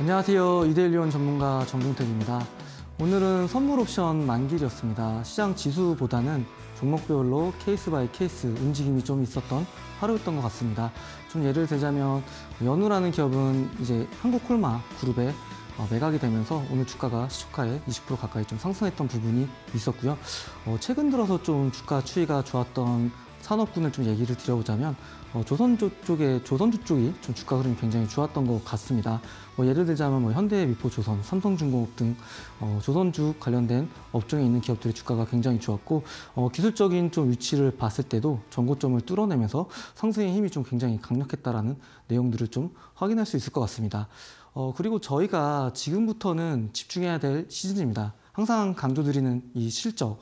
안녕하세요. 이데일리온 전문가 정동택입니다. 오늘은 선물 옵션 만기였습니다. 시장 지수보다는 종목별로 케이스 바이 케이스 움직임이 좀 있었던 하루였던 것 같습니다. 좀 예를 들자면 연우라는 기업은 이제 한국콜마 그룹에 어, 매각이 되면서 오늘 주가가 시초가에 20% 가까이 좀 상승했던 부분이 있었고요. 어, 최근 들어서 좀 주가 추이가 좋았던 산업군을 좀 얘기를 드려보자면 어, 조선조 쪽에 조선조 쪽이 좀 주가 흐름이 굉장히 좋았던 것 같습니다. 뭐 예를 들자면 뭐 현대, 미포조선, 삼성중공업 등 어, 조선주 관련된 업종에 있는 기업들의 주가가 굉장히 좋았고 어, 기술적인 좀 위치를 봤을 때도 전고점을 뚫어내면서 상승의 힘이 좀 굉장히 강력했다라는 내용들을 좀 확인할 수 있을 것 같습니다. 어, 그리고 저희가 지금부터는 집중해야 될 시즌입니다. 항상 강조드리는 이 실적.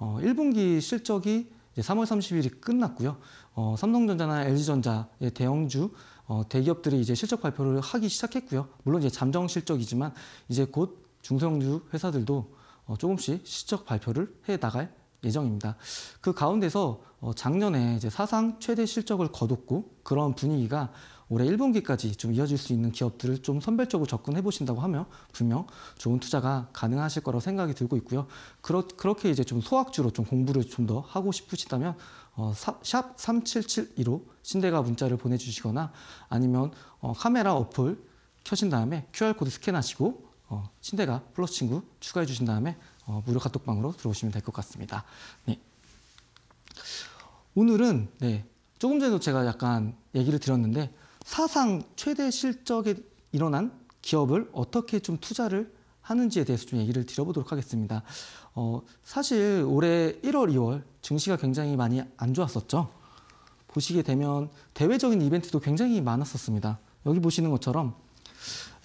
어, 1분기 실적이 이제 3월 30일이 끝났고요. 어, 삼성전자나 LG전자의 대형주 어, 대기업들이 이제 실적 발표를 하기 시작했고요. 물론 이제 잠정 실적이지만 이제 곧 중소형주 회사들도 어, 조금씩 실적 발표를 해 나갈 예정입니다. 그 가운데서 어, 작년에 이제 사상 최대 실적을 거뒀고 그런 분위기가 올해 1분기까지 좀 이어질 수 있는 기업들을 좀 선별적으로 접근해 보신다고 하면 분명 좋은 투자가 가능하실 거라고 생각이 들고 있고요. 그렇, 그렇게 이제 좀 소학주로 좀 공부를 좀 더 하고 싶으시다면 어, 샵 3772로 신대가 문자를 보내주시거나 아니면 어, 카메라 어플 켜신 다음에 QR코드 스캔하시고 어, 신대가 플러스 친구 추가해 주신 다음에 어, 무료 카톡방으로 들어오시면 될 것 같습니다. 네. 오늘은 네, 조금 전에도 제가 약간 얘기를 드렸는데 사상 최대 실적에 일어난 기업을 어떻게 좀 투자를 하는지에 대해서 좀 얘기를 드려보도록 하겠습니다. 어, 사실 올해 1월, 2월 증시가 굉장히 많이 안 좋았었죠. 보시게 되면 대외적인 이벤트도 굉장히 많았었습니다. 여기 보시는 것처럼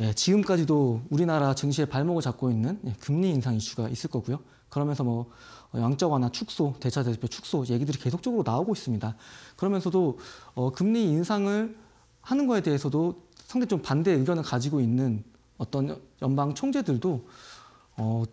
예, 지금까지도 우리나라 증시에 발목을 잡고 있는 예, 금리 인상 이슈가 있을 거고요. 그러면서 뭐 어, 양적 완화 축소, 대차 대표 축소 얘기들이 계속적으로 나오고 있습니다. 그러면서도 어, 금리 인상을 하는 거에 대해서도 상대 좀 반대 의견을 가지고 있는 어떤 연방 총재들도 어,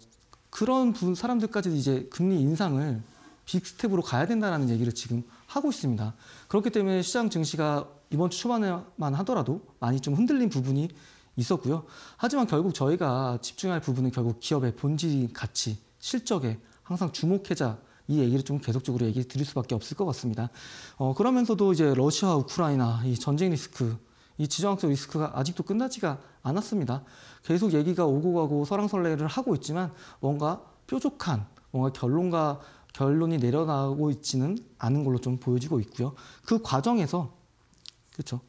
그런 분 사람들까지 이제 금리 인상을 빅스텝으로 가야 된다라는 얘기를 지금 하고 있습니다. 그렇기 때문에 시장 증시가 이번 주 초반에만 하더라도 많이 좀 흔들린 부분이 있었고요. 하지만 결국 저희가 집중할 부분은 결국 기업의 본질 가치, 실적에 항상 주목해자 이 얘기를 좀 계속적으로 얘기 드릴 수밖에 없을 것 같습니다. 어, 그러면서도 이제 러시아, 우크라이나 이 전쟁 리스크 이 지정학적 리스크가 아직도 끝나지가 않았습니다. 계속 얘기가 오고 가고 설랑설레를 하고 있지만 뭔가 뾰족한 뭔가 결론과 결론이 내려나고 있지는 않은 걸로 좀 보여지고 있고요. 그 과정에서 그렇죠.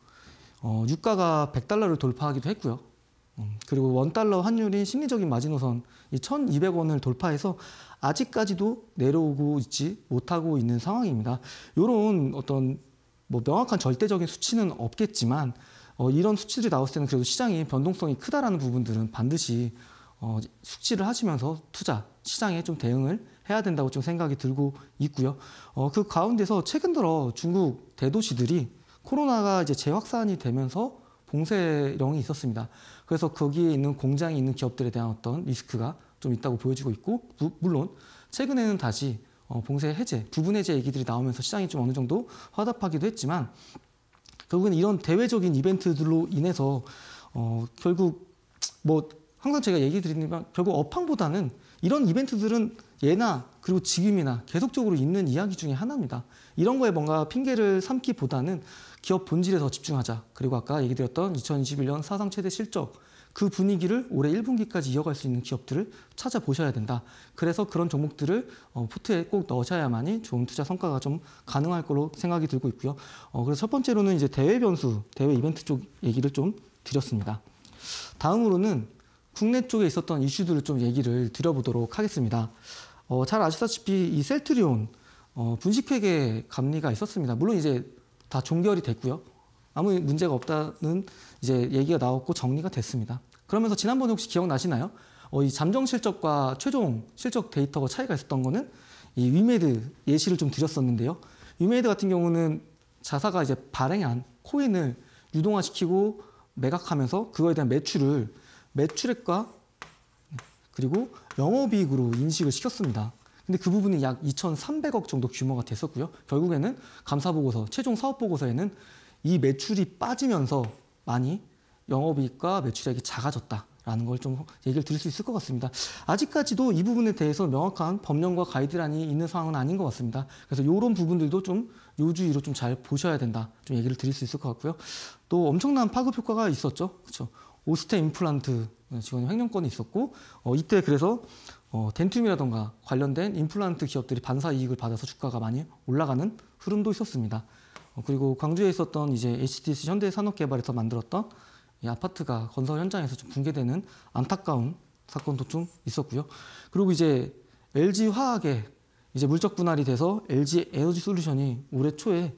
어, 유가가 100달러를 돌파하기도 했고요. 음, 그리고 원달러 환율인 심리적인 마지노선 이 1,200원을 돌파해서 아직까지도 내려오고 있지 못하고 있는 상황입니다. 이런 어떤 뭐 명확한 절대적인 수치는 없겠지만 어, 이런 수치들이 나왔 때는 그래도 시장이 변동성이 크다라는 부분들은 반드시 어, 숙지를 하시면서 투자 시장에 좀 대응을 해야 된다고 좀 생각이 들고 있고요. 어, 그 가운데서 최근 들어 중국 대도시들이 코로나가 이제 재확산이 되면서 봉쇄령이 있었습니다. 그래서 거기에 있는 공장이 있는 기업들에 대한 어떤 리스크가 좀 있다고 보여지고 있고 부, 물론 최근에는 다시 어, 봉쇄 해제, 부분 해제 얘기들이 나오면서 시장이 좀 어느 정도 화답하기도 했지만 결국엔 이런 대외적인 이벤트들로 인해서 어, 결국 뭐 항상 제가 얘기 드리지만 결국 업황보다는 이런 이벤트들은 예나 그리고 지금이나 계속적으로 있는 이야기 중에 하나입니다. 이런 거에 뭔가 핑계를 삼기보다는 기업 본질에 더 집중하자. 그리고 아까 얘기 드렸던 2021년 사상 최대 실적 그 분위기를 올해 1분기까지 이어갈 수 있는 기업들을 찾아보셔야 된다. 그래서 그런 종목들을 어, 포트에 꼭 넣으셔야만이 좋은 투자 성과가 좀 가능할 거로 생각이 들고 있고요. 어, 그래서 첫 번째로는 이제 대외 변수, 대외 이벤트 쪽 얘기를 좀 드렸습니다. 다음으로는 국내 쪽에 있었던 이슈들을 좀 얘기를 드려보도록 하겠습니다. 어, 잘 아시다시피 이 셀트리온 어, 분식회계 감리가 있었습니다. 물론 이제 다 종결이 됐고요. 아무 문제가 없다는 이제 얘기가 나왔고 정리가 됐습니다. 그러면서 지난번에 혹시 기억나시나요? 어, 이 잠정 실적과 최종 실적 데이터가 차이가 있었던 거는 이 위메드 예시를 좀 드렸었는데요. 위메드 같은 경우는 자사가 이제 발행한 코인을 유동화시키고 매각하면서 그거에 대한 매출을 매출액과 그리고 영업이익으로 인식을 시켰습니다. 근데 그 부분이 약 2,300억 정도 규모가 됐었고요. 결국에는 감사보고서, 최종 사업보고서에는 이 매출이 빠지면서 많이 영업이익과 매출액이 작아졌다라는 걸 좀 얘기를 드릴 수 있을 것 같습니다. 아직까지도 이 부분에 대해서 명확한 법령과 가이드라인이 있는 상황은 아닌 것 같습니다. 그래서 이런 부분들도 좀 요주의로 좀 잘 보셔야 된다. 좀 얘기를 드릴 수 있을 것 같고요. 또 엄청난 파급 효과가 있었죠. 그렇죠. 오스테 임플란트 네, 직원 횡령권이 있었고 어, 이때 그래서 어, 덴튬이라던가 관련된 임플란트 기업들이 반사 이익을 받아서 주가가 많이 올라가는 흐름도 있었습니다. 어, 그리고 광주에 있었던 이제 HTC 현대산업개발에서 만들었던 이 아파트가 건설 현장에서 좀 붕괴되는 안타까운 사건도 좀 있었고요. 그리고 이제 LG 화학에 이제 물적 분할이 돼서 LG 에너지 솔루션이 올해 초에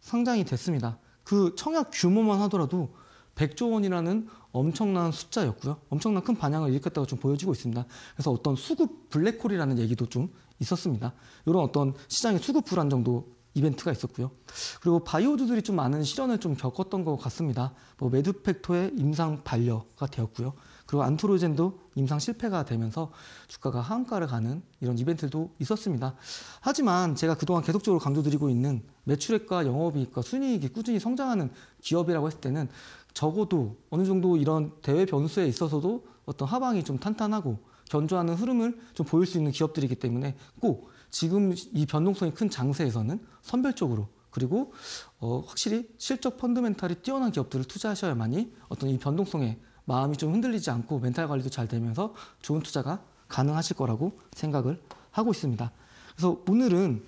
상장이 됐습니다. 그 청약 규모만 하더라도 100조 원이라는 엄청난 숫자였고요. 엄청난 큰 반향을 일으켰다고 좀 보여지고 있습니다. 그래서 어떤 수급 블랙홀이라는 얘기도 좀 있었습니다. 이런 어떤 시장의 수급 불안정도 이벤트가 있었고요. 그리고 바이오주들이 좀 많은 실현을 좀 겪었던 것 같습니다. 뭐 매드팩토의 임상 반려가 되었고요. 그리고 안토로젠도 임상 실패가 되면서 주가가 하한가를 가는 이런 이벤트도 있었습니다. 하지만 제가 그동안 계속적으로 강조드리고 있는 매출액과 영업이익과 순이익이 꾸준히 성장하는 기업이라고 했을 때는 적어도 어느 정도 이런 대외 변수에 있어서도 어떤 하방이 좀 탄탄하고 견조하는 흐름을 좀 보일 수 있는 기업들이기 때문에 꼭 지금 이 변동성이 큰 장세에서는 선별적으로 그리고 어, 확실히 실적 펀드멘탈이 뛰어난 기업들을 투자하셔야만이 어떤 이 변동성에 마음이 좀 흔들리지 않고 멘탈 관리도 잘 되면서 좋은 투자가 가능하실 거라고 생각을 하고 있습니다. 그래서 오늘은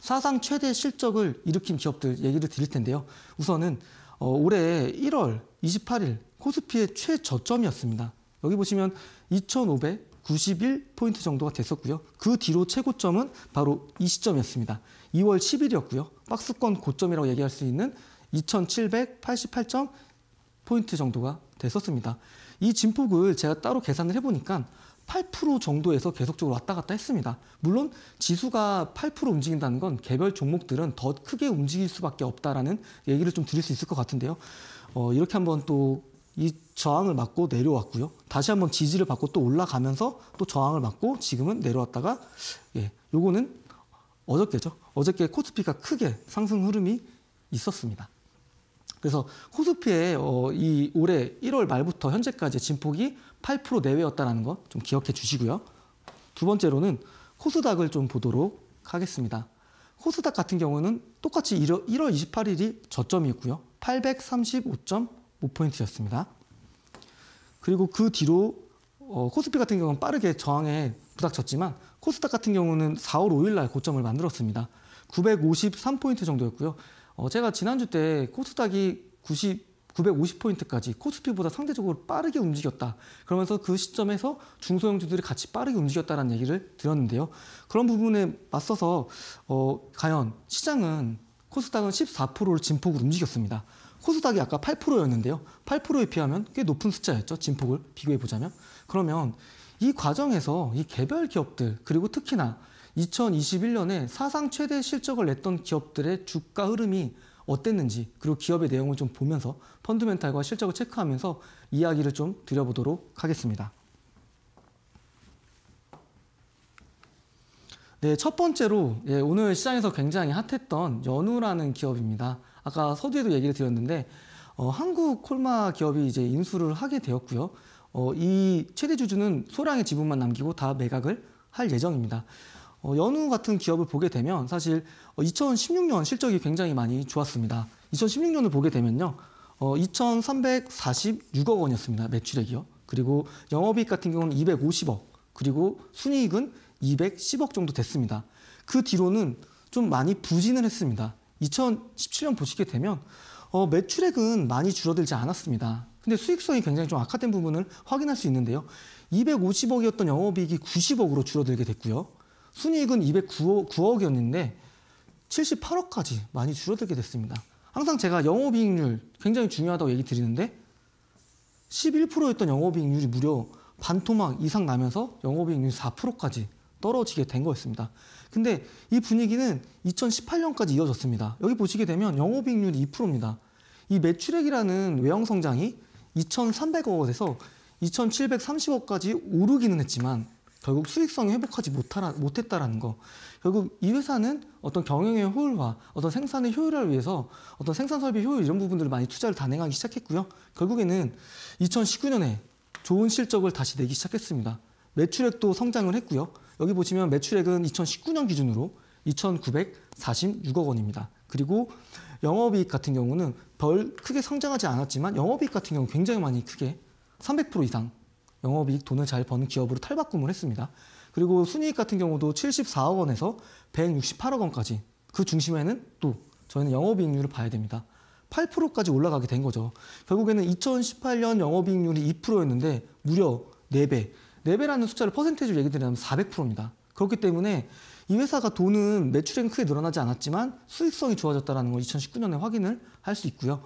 사상 최대 실적을 일으킨 기업들 얘기를 드릴 텐데요. 우선은 어, 올해 1월 28일 코스피의 최저점이었습니다. 여기 보시면 2,500, 91포인트 정도가 됐었고요. 그 뒤로 최고점은 바로 이 시점이었습니다. 2월 10일이었고요. 박스권 고점이라고 얘기할 수 있는 2 7 8 8 포인트 정도가 됐었습니다. 이 진폭을 제가 따로 계산을 해보니까 8% 정도에서 계속적으로 왔다 갔다 했습니다. 물론 지수가 8% 움직인다는 건 개별 종목들은 더 크게 움직일 수밖에 없다라는 얘기를 좀 드릴 수 있을 것 같은데요. 어, 이렇게 한번 또이 저항을 맞고 내려왔고요. 다시 한번 지지를 받고 또 올라가면서 또 저항을 맞고 지금은 내려왔다가 예, 요거는 어저께죠. 어저께 코스피가 크게 상승 흐름이 있었습니다. 그래서 코스피의 어, 이 올해 1월 말부터 현재까지 진폭이 8% 내외였다는 것 좀 기억해 주시고요. 두 번째로는 코스닥을 좀 보도록 하겠습니다. 코스닥 같은 경우는 똑같이 1월 28일이 저점이고요. 있 835. 5포인트였습니다. 뭐 그리고 그 뒤로 어, 코스피 같은 경우는 빠르게 저항에 부닥쳤지만 코스닥 같은 경우는 4월 5일 날 고점을 만들었습니다. 953포인트 정도였고요. 어, 제가 지난주 때 코스닥이 90 950포인트까지 코스피보다 상대적으로 빠르게 움직였다. 그러면서 그 시점에서 중소형주들이 같이 빠르게 움직였다는 얘기를 드렸는데요. 그런 부분에 맞서서 어, 과연 시장은 코스닥은 14%를 진폭으로 움직였습니다. 코스닥이 아까 8%였는데요. 8%에 비하면 꽤 높은 숫자였죠. 진폭을 비교해 보자면. 그러면 이 과정에서 이 개별 기업들 그리고 특히나 2021년에 사상 최대 실적을 냈던 기업들의 주가 흐름이 어땠는지 그리고 기업의 내용을 좀 보면서 펀드멘탈과 실적을 체크하면서 이야기를 좀 드려보도록 하겠습니다. 네, 첫 번째로 예, 오늘 시장에서 굉장히 핫했던 연우라는 기업입니다. 아까 서두에도 얘기를 드렸는데 어, 한국 콜마 기업이 이제 인수를 하게 되었고요. 어, 이 최대 주주는 소량의 지분만 남기고 다 매각을 할 예정입니다. 어, 연우 같은 기업을 보게 되면 사실 2016년 어, 실적이 굉장히 많이 좋았습니다. 2016년을 보게 되면요. 어, 2,346억 원이었습니다. 매출액이요. 그리고 영업이익 같은 경우는 250억, 그리고 순이익은 210억 정도 됐습니다. 그 뒤로는 좀 많이 부진을 했습니다. 2017년 보시게 되면 어, 매출액은 많이 줄어들지 않았습니다. 근데 수익성이 굉장히 좀 악화된 부분을 확인할 수 있는데요. 250억이었던 영업이익이 90억으로 줄어들게 됐고요. 순이익은 209억, 이었는데 78억까지 많이 줄어들게 됐습니다. 항상 제가 영업이익률 굉장히 중요하다고 얘기 드리는데 11%였던 영업이익률이 무려 반토막 이상 나면서 영업이익률 4%까지 떨어지게 된 거였습니다. 근데 이 분위기는 2018년까지 이어졌습니다. 여기 보시게 되면 영업이익률이 2%입니다. 이 매출액이라는 외형 성장이 2,300억 원에서 2,730억까지 오르기는 했지만 결국 수익성이 회복하지 못하라, 못했다라는 거. 결국 이 회사는 어떤 경영의 효율화, 어떤 생산의 효율화 위해서 어떤 생산 설비 효율 이런 부분들을 많이 투자를 단행하기 시작했고요. 결국에는 2019년에 좋은 실적을 다시 내기 시작했습니다. 매출액도 성장을 했고요. 여기 보시면 매출액은 2019년 기준으로 2,946억 원입니다. 그리고 영업이익 같은 경우는 별 크게 성장하지 않았지만 영업이익 같은 경우 굉장히 많이 크게 300% 이상 영업이익 돈을 잘 버는 기업으로 탈바꿈을 했습니다. 그리고 순이익 같은 경우도 74억 원에서 168억 원까지 그 중심에는 또 저희는 영업이익률을 봐야 됩니다. 8%까지 올라가게 된 거죠. 결국에는 2018년 영업이익률이 2%였는데 무려 4배, 레벨하는 숫자를 퍼센테이지로 얘기 드리면 400%입니다. 그렇기 때문에 이 회사가 돈은 매출액은 크게 늘어나지 않았지만 수익성이 좋아졌다는 걸 2019년에 확인을 할 수 있고요.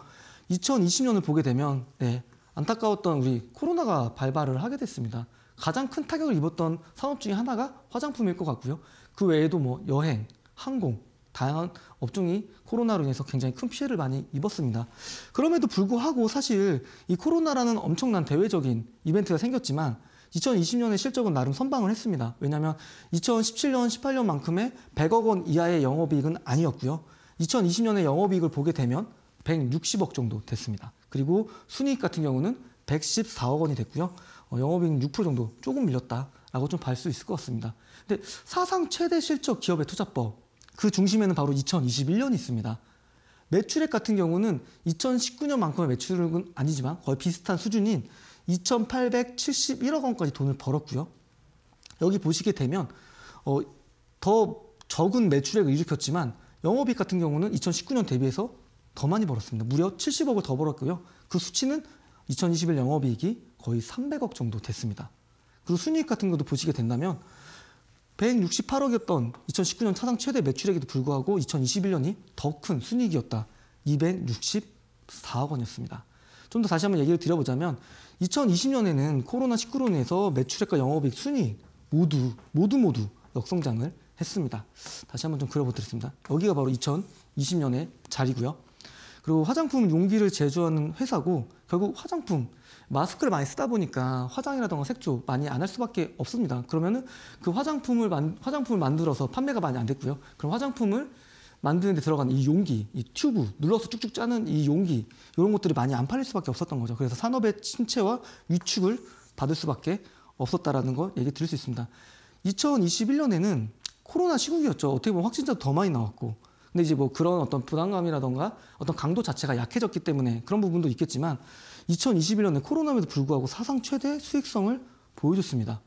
2020년을 보게 되면 네, 안타까웠던 우리 코로나가 발발을 하게 됐습니다. 가장 큰 타격을 입었던 산업 중에 하나가 화장품일 것 같고요. 그 외에도 뭐 여행, 항공, 다양한 업종이 코로나로 인해서 굉장히 큰 피해를 많이 입었습니다. 그럼에도 불구하고 사실 이 코로나라는 엄청난 대외적인 이벤트가 생겼지만 2020년에 실적은 나름 선방을 했습니다. 왜냐하면 2017년, 18년만큼의 100억 원 이하의 영업이익은 아니었고요. 2020년에 영업이익을 보게 되면 160억 정도 됐습니다. 그리고 순이익 같은 경우는 114억 원이 됐고요. 어, 영업이익 6% 정도 조금 밀렸다라고 좀 볼 수 있을 것 같습니다. 근데 사상 최대 실적 기업의 투자법 그 중심에는 바로 2021년이 있습니다. 매출액 같은 경우는 2019년만큼의 매출액은 아니지만 거의 비슷한 수준인 2,871억 원까지 돈을 벌었고요. 여기 보시게 되면 어, 더 적은 매출액을 일으켰지만 영업이익 같은 경우는 2019년 대비해서 더 많이 벌었습니다. 무려 70억을 더 벌었고요. 그 수치는 2021 영업이익이 거의 300억 정도 됐습니다. 그리고 순이익 같은 것도 보시게 된다면 168억이었던 2019년 차상 최대 매출액에도 불구하고 2021년이 더 큰 순이익이었다. 264억 원이었습니다. 좀 더 다시 한번 얘기를 드려보자면 2020년에는 코로나19로 인해서 매출액과 영업이익 순위 모두 모두 모두 역성장을 했습니다. 다시 한번 좀 그려보겠습니다. 여기가 바로 2020년의 자리고요. 그리고 화장품 용기를 제조하는 회사고 결국 화장품 마스크를 많이 쓰다 보니까 화장이라던가 색조 많이 안 할 수밖에 없습니다. 그러면은 그 화장품을 만, 화장품을 만들어서 판매가 많이 안 됐고요. 그럼 화장품을 만드는 데 들어간 이 용기, 이 튜브, 눌러서 쭉쭉 짜는 이 용기 이런 것들이 많이 안 팔릴 수밖에 없었던 거죠. 그래서 산업의 침체와 위축을 받을 수밖에 없었다라는 걸 얘기 드릴 수 있습니다. 2021년에는 코로나 시국이었죠. 어떻게 보면 확진자도 더 많이 나왔고 근데 이제 뭐 그런 어떤 부담감이라던가 어떤 강도 자체가 약해졌기 때문에 그런 부분도 있겠지만 2021년에 코로나에도 불구하고 사상 최대 수익성을 보여줬습니다.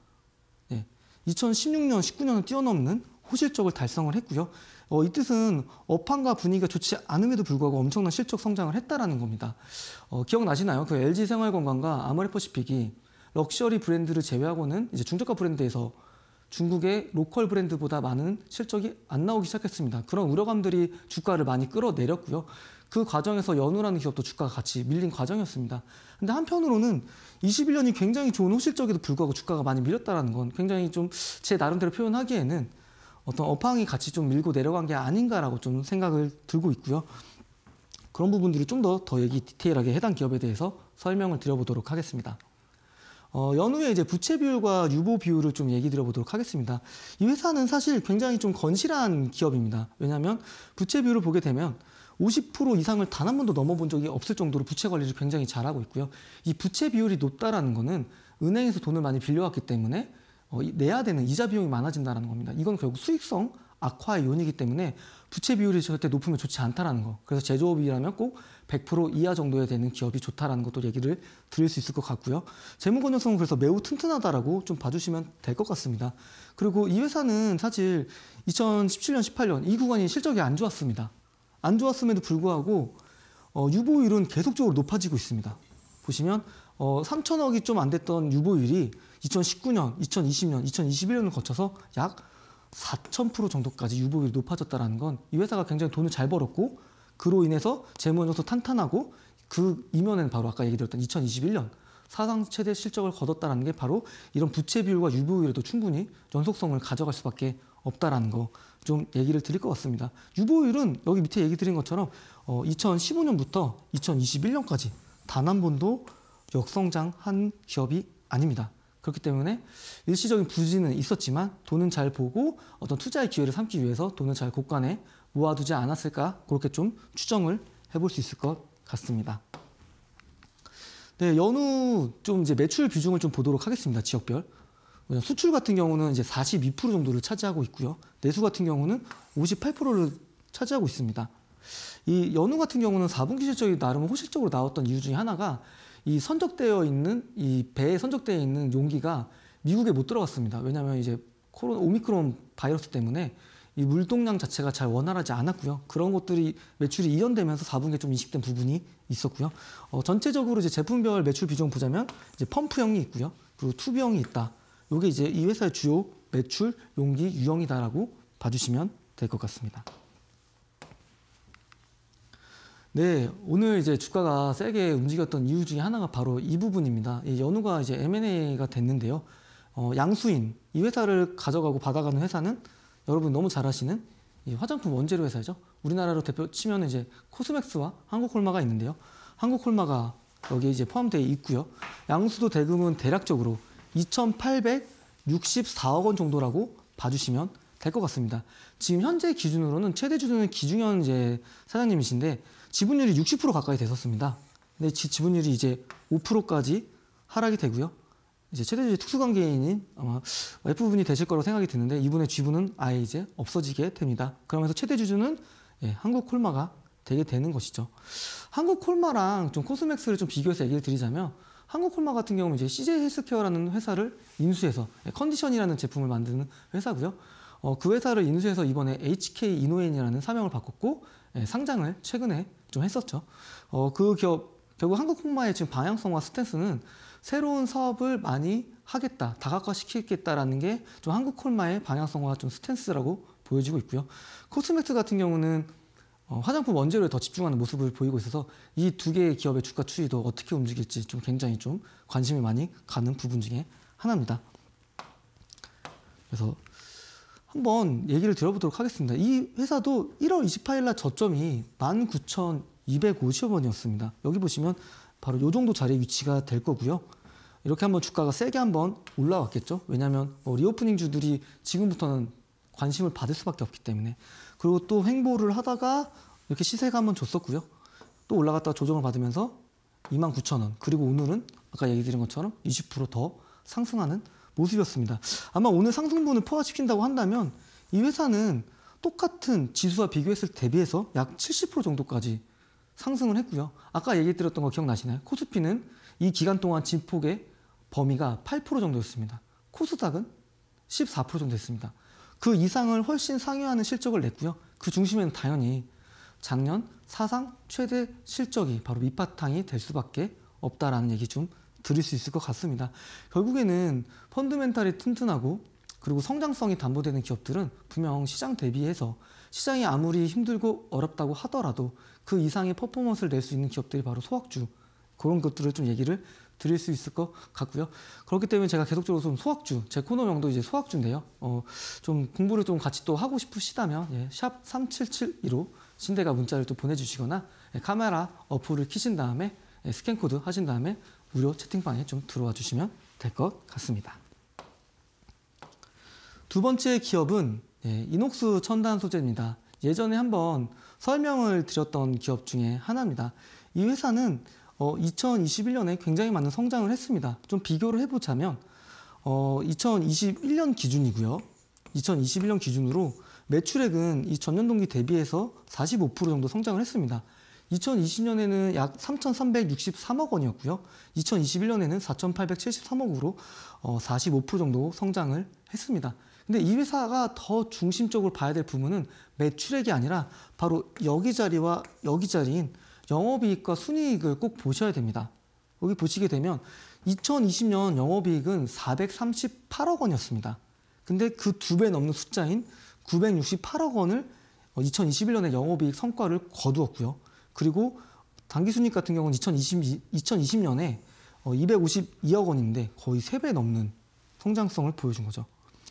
2016년, 예. 19년을 뛰어넘는 호실적을 달성을 했고요. 어, 이 뜻은 업황과 분위기가 좋지 않음에도 불구하고 엄청난 실적 성장을 했다라는 겁니다. 어, 기억나시나요? 그 LG 생활건강과 아모레퍼시픽이 럭셔리 브랜드를 제외하고는 이제 중저가 브랜드에서 중국의 로컬 브랜드보다 많은 실적이 안 나오기 시작했습니다. 그런 우려감들이 주가를 많이 끌어내렸고요. 그 과정에서 연우라는 기업도 주가가 같이 밀린 과정이었습니다. 근데 한편으로는 21년이 굉장히 좋은 호실적에도 불구하고 주가가 많이 밀렸다는 건 굉장히 좀 제 나름대로 표현하기에는 어떤 업황이 같이 좀 밀고 내려간 게 아닌가라고 좀 생각을 들고 있고요. 그런 부분들을 좀 더더 더 얘기 디테일하게 해당 기업에 대해서 설명을 드려보도록 하겠습니다. 어, 연후에 이제 부채 비율과 유보 비율을 좀 얘기 드려보도록 하겠습니다. 이 회사는 사실 굉장히 좀 건실한 기업입니다. 왜냐하면 부채 비율을 보게 되면 50% 이상을 단 한 번도 넘어본 적이 없을 정도로 부채 관리를 굉장히 잘하고 있고요. 이 부채 비율이 높다라는 거는 은행에서 돈을 많이 빌려왔기 때문에 어, 내야 되는 이자 비용이 많아진다는 겁니다. 이건 결국 수익성 악화의 요인이기 때문에 부채 비율이 절대 높으면 좋지 않다라는 거. 그래서 제조업이라면 꼭 100% 이하 정도에 되는 기업이 좋다라는 것도 얘기를 드릴 수 있을 것 같고요. 재무 건전성은 그래서 매우 튼튼하다라고 좀 봐주시면 될 것 같습니다. 그리고 이 회사는 사실 2017년, 18년 이 구간이 실적이 안 좋았습니다. 안 좋았음에도 불구하고 어, 유보율은 계속적으로 높아지고 있습니다. 보시면 어, 3천억이 좀 안 됐던 유보율이 2019년, 2020년, 2021년을 거쳐서 약4,000% 정도까지 유보율이 높아졌다는 건 이 회사가 굉장히 돈을 잘 벌었고 그로 인해서 재무연적도 탄탄하고 그 이면에는 바로 아까 얘기 드렸던 2021년 사상 최대 실적을 거뒀다는 게 바로 이런 부채 비율과 유보율에도 충분히 연속성을 가져갈 수밖에 없다라는 거 좀 얘기를 드릴 것 같습니다. 유보율은 여기 밑에 얘기 드린 것처럼 어, 2015년부터 2021년까지 단 한 번도 역성장 한 기업이 아닙니다. 그렇기 때문에 일시적인 부진은 있었지만 돈은 잘 보고 어떤 투자의 기회를 삼기 위해서 돈을 잘 곳간에 모아두지 않았을까 그렇게 좀 추정을 해볼 수 있을 것 같습니다. 네, 연후 좀 이제 매출 비중을 좀 보도록 하겠습니다. 지역별. 수출 같은 경우는 이제 42% 정도를 차지하고 있고요. 내수 같은 경우는 58%를 차지하고 있습니다. 이 연우 같은 경우는 4분기 실적이 나름 호실적으로 나왔던 이유 중에 하나가 이 선적되어 있는 이 배에 선적되어 있는 용기가 미국에 못 들어갔습니다. 왜냐하면 이제 코로나 오미크론 바이러스 때문에 이 물동량 자체가 잘 원활하지 않았고요. 그런 것들이 매출이 이연되면서 4분기에 좀 인식된 부분이 있었고요. 어, 전체적으로 이제 제품별 매출 비중 보자면 이제 펌프형이 있고요. 그리고 투비형이 있다. 요게 이제 이 회사의 주요 매출 용기 유형이다라고 봐주시면 될 것 같습니다. 네, 오늘 이제 주가가 세게 움직였던 이유 중에 하나가 바로 이 부분입니다. 이 연우가 이제 M&A가 됐는데요. 어, 양수인 이 회사를 가져가고 받아가는 회사는 여러분 너무 잘 아시는 이 화장품 원재료 회사죠. 우리나라로 대표 치면 이제 코스맥스와 한국콜마가 있는데요. 한국콜마가 여기 에 이제 포함되어 있고요. 양수도 대금은 대략적으로 2,864억 원 정도라고 봐주시면 될 것 같습니다. 지금 현재 기준으로는 최대 주주는 기중현 이제 사장님이신데 지분율이 60% 가까이 됐었습니다. 근데 지, 분율이 이제 5%까지 하락이 되고요. 이제 최대주주 특수관계인인 아마 F분이 되실 거라고 생각이 드는데 이분의 지분은 아예 이제 없어지게 됩니다. 그러면서 최대주주는 예, 한국콜마가 되게 되는 것이죠. 한국콜마랑 좀 코스맥스를 좀 비교해서 얘기를 드리자면 한국콜마 같은 경우는 이제 CJ 헬스케어라는 회사를 인수해서 예, 컨디션이라는 제품을 만드는 회사고요. 어, 그 회사를 인수해서 이번에 HK 이노엔이라는 사명을 바꿨고 예, 상장을 최근에 좀 했었죠. 어, 그 기업 결국 한국흑마의 지금 방향성과 스탠스는 새로운 사업을 많이 하겠다, 다각화시키겠다라는 게 좀 한국콜마의 방향성과 좀 스탠스라고 보여지고 있고요. 코스맥스 같은 경우는 어, 화장품 원재료에 더 집중하는 모습을 보이고 있어서 이 두 개의 기업의 주가 추이도 어떻게 움직일지 좀 굉장히 좀 관심이 많이 가는 부분 중에 하나입니다. 그래서 한번 얘기를 들어보도록 하겠습니다. 이 회사도 1월 28일 날 저점이 19,250원이었습니다. 여기 보시면 바로 요 정도 자리에 위치가 될 거고요. 이렇게 한번 주가가 세게 한번 올라왔겠죠. 왜냐하면 뭐 리오프닝 주들이 지금부터는 관심을 받을 수밖에 없기 때문에 그리고 또 횡보를 하다가 이렇게 시세가 한번 줬었고요. 또 올라갔다가 조정을 받으면서 29,000원 그리고 오늘은 아까 얘기 드린 것처럼 20%더 상승하는 모습이었습니다. 아마 오늘 상승분을 포화시킨다고 한다면 이 회사는 똑같은 지수와 비교했을 대비해서 약 70% 정도까지 상승을 했고요. 아까 얘기 드렸던 거 기억나시나요? 코스피는 이 기간 동안 진폭의 범위가 8% 정도였습니다. 코스닥은 14% 정도 됐습니다. 그 이상을 훨씬 상회하는 실적을 냈고요. 그 중심에는 당연히 작년 사상 최대 실적이 바로 밑바탕이 될 수밖에 없다라는 얘기 좀 드릴 수 있을 것 같습니다. 결국에는 펀드멘탈이 튼튼하고 그리고 성장성이 담보되는 기업들은 분명 시장 대비해서 시장이 아무리 힘들고 어렵다고 하더라도 그 이상의 퍼포먼스를 낼 수 있는 기업들이 바로 소확주 그런 것들을 좀 얘기를 드릴 수 있을 것 같고요. 그렇기 때문에 제가 계속적으로 좀 소학주, 제 코너명도 이제 소학주인데요. 어, 좀 공부를 좀 같이 또 하고 싶으시다면 예, 샵 3772로 신대가 문자를 또 보내주시거나 예, 카메라 어플을 키신 다음에 예, 스캔코드 하신 다음에 무료 채팅방에 좀 들어와 주시면 될 것 같습니다. 두 번째 기업은 예, 이녹수 첨단 소재입니다. 예전에 한번 설명을 드렸던 기업 중에 하나입니다. 이 회사는 2021년에 어, 굉장히 많은 성장을 했습니다. 좀 비교를 해보자면 2021년 어, 기준이고요. 2021년 기준으로 매출액은 이 전년 동기 대비해서 45% 정도 성장을 했습니다. 2020년에는 약 3,363억 원이었고요. 2021년에는 4,873억으로 45% 정도 성장을 했습니다. 근데 이 회사가 더 중심적으로 봐야 될 부분은 매출액이 아니라 바로 여기 자리와 여기 자리인 영업이익과 순이익을 꼭 보셔야 됩니다. 여기 보시게 되면 2020년 영업이익은 438억 원이었습니다. 근데 그 두 배 넘는 숫자인 968억 원을 2021년에 영업이익 성과를 거두었고요. 그리고 당기 순이익 같은 경우는 2020, 2020년에 252억 원인데 거의 세 배 넘는 성장성을 보여준 거죠.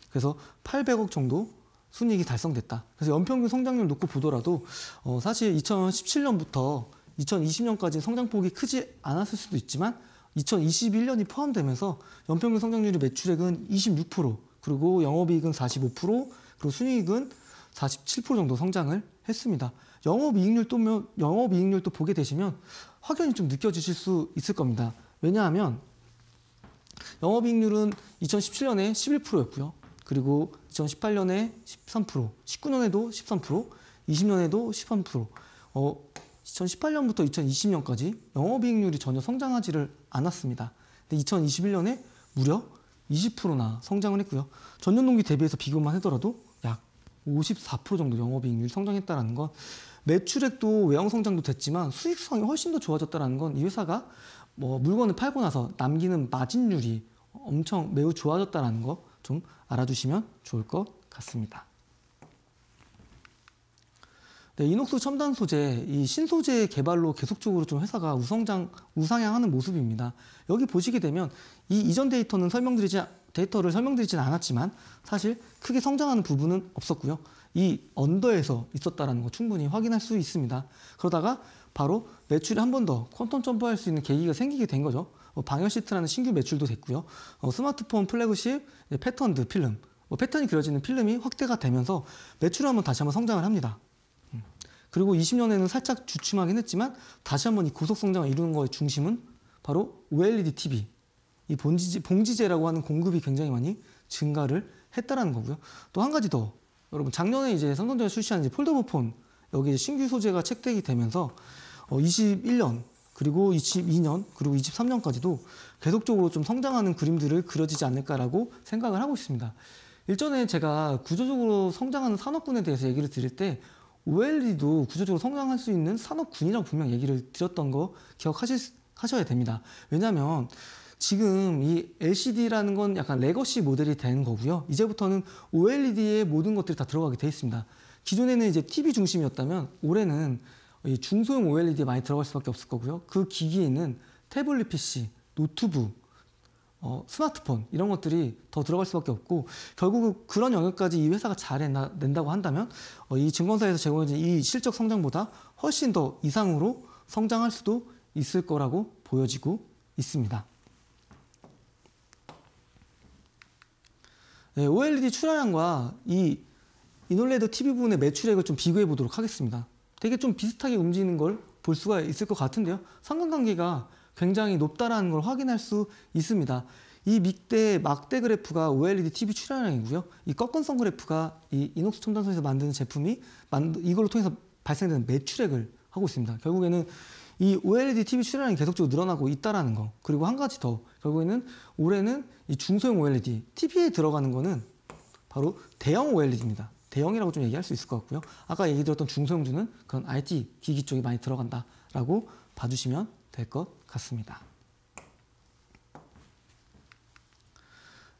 그래서 800억 정도 순이익이 달성됐다. 그래서 연평균 성장률 놓고 보더라도 어, 사실 2017년부터 2020년까지 성장폭이 크지 않았을 수도 있지만 2021년이 포함되면서 연평균 성장률이 매출액은 26% 그리고 영업이익은 45% 그리고 순이익은 47% 정도 성장을 했습니다. 영업이익률도 영업이익률도 보게 되시면 확연히 좀 느껴지실 수 있을 겁니다. 왜냐하면 영업이익률은 2017년에 11%였고요. 그리고 2018년에 13%, 19년에도 13%, 20년에도 13%. 어, 2018년부터 2020년까지 영업이익률이 전혀 성장하지를 않았습니다. 근데 2021년에 무려 20%나 성장을 했고요. 전년 동기 대비해서 비교만 하더라도 54% 정도 영업이익률 성장했다는건 매출액도 외형 성장도 됐지만 수익성이 훨씬 더 좋아졌다라는 건 이 회사가 뭐 물건을 팔고 나서 남기는 마진율이 엄청 매우 좋아졌다라는 거 좀알아주시면 좋을 것 같습니다. 네, 이녹수 첨단 소재, 이 신소재 개발로 계속적으로 좀 회사가 우성장, 우상향하는 모습입니다. 여기 보시게 되면 이 이전 데이터는 설명드리지 데이터를 설명드리지는 않았지만 사실 크게 성장하는 부분은 없었고요. 이 언더에서 있었다는 거 충분히 확인할 수 있습니다. 그러다가 바로 매출이 한 번 더 퀀텀 점프할 수 있는 계기가 생기게 된 거죠. 뭐 방열 시트라는 신규 매출도 됐고요. 어, 스마트폰 플래그십 패턴드 필름, 뭐 패턴이 그려지는 필름이 확대가 되면서 매출을 한 번 다시 한 번 성장을 합니다. 음. 그리고 20년에는 살짝 주춤하긴 했지만 다시 한 번 이 고속 성장을 이루는 것의 중심은 바로 OLED TV, 이 본지제, 봉지제라고 하는 공급이 굉장히 많이 증가를 했다라는 거고요. 또 한 가지 더 여러분 작년에 이제 삼성전자 출시한 이제 폴더블폰 여기 신규 소재가 책택이 되면서 어, 21년 그리고 22년 그리고 23년까지도 계속적으로 좀 성장하는 그림들을 그려지지 않을까라고 생각을 하고 있습니다. 일전에 제가 구조적으로 성장하는 산업군에 대해서 얘기를 드릴 때 OLED도 구조적으로 성장할 수 있는 산업군이라고 분명 얘기를 드렸던 거기억 하셔야 됩니다. 왜냐하면 지금 이 LCD라는 건 약간 레거시 모델이 된 거고요. 이제부터는 OLED의 모든 것들이 다 들어가게 돼 있습니다. 기존에는 이제 TV 중심이었다면 올해는 이 중소형 o l e d 많이 들어갈 수밖에 없을 거고요. 그 기기에는 태블릿 PC, 노트북, 어, 스마트폰 이런 것들이 더 들어갈 수밖에 없고 결국 그런 영역까지 이 회사가 잘낸다고 한다면 어, 이 증권사에서 제공해진이 실적 성장보다 훨씬 더 이상으로 성장할 수도 있을 거라고 보여지고 있습니다. 네, OLED 출하량과 이 이놀레드 TV 부분의 매출액을 좀 비교해 보도록 하겠습니다. 되게 좀 비슷하게 움직이는 걸 볼 수가 있을 것 같은데요. 상관관계가 굉장히 높다라는 걸 확인할 수 있습니다. 이 밑대 막대 그래프가 OLED TV 출하량이고요. 이 꺾은선 그래프가 이 이녹스 첨단소에서 만드는 제품이 이걸로 통해서 발생되는 매출액을 하고 있습니다. 결국에는 이 OLED TV 출하량이 계속적으로 늘어나고 있다라는 거. 그리고 한 가지 더 결국에는 올해는 이 중소형 OLED TV에 들어가는 거는 바로 대형 OLED입니다. 대형이라고 좀 얘기할 수 있을 것 같고요. 아까 얘기 들었던 중소형주는 그런 IT 기기 쪽이 많이 들어간다라고 봐주시면 될 것 같습니다.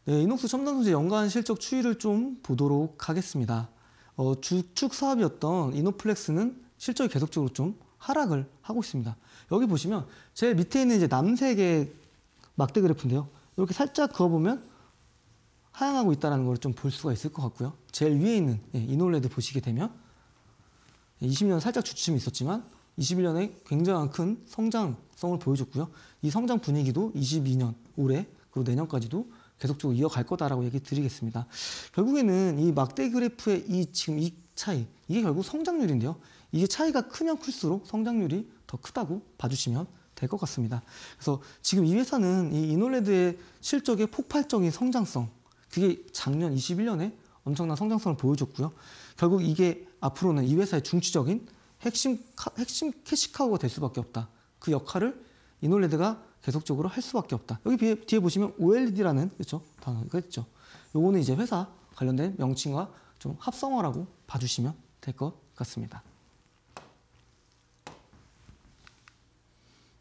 네, 이녹스 첨단 소재 연간 실적 추이를 좀 보도록 하겠습니다. 어, 주축 사업이었던 이노플렉스는 실적이 계속적으로 좀 하락을 하고 있습니다. 여기 보시면 제 밑에 있는 이제 남색의 막대 그래프인데요. 이렇게 살짝 그어보면 하향하고 있다는 걸 좀 볼 수가 있을 것 같고요. 제일 위에 있는 예, 이놀레드 보시게 되면 20년 예, 살짝 주춤이 있었지만 21년에 굉장한 큰 성장성을 보여줬고요. 이 성장 분위기도 22년 올해 그리고 내년까지도 계속적으로 이어갈 거다라고 얘기 드리겠습니다. 결국에는 이 막대 그래프의 이 지금 이 차이 이게 결국 성장률인데요. 이게 차이가 크면 클수록 성장률이 더 크다고 봐주시면 될 것 같습니다. 그래서 지금 이 회사는 이 이놀레드의 실적의 폭발적인 성장성, 그게 작년 21년에 엄청난 성장성을 보여줬고요. 결국 이게 앞으로는 이 회사의 중추적인 핵심, 카, 핵심 캐시카우가 될 수밖에 없다. 그 역할을 이놀레드가 계속적으로 할 수밖에 없다. 여기 뒤에, 뒤에 보시면 OLED라는 그렇죠? 단어가 있죠. 요거는 이제 회사 관련된 명칭과 좀 합성어라고 봐주시면 될 것 같습니다.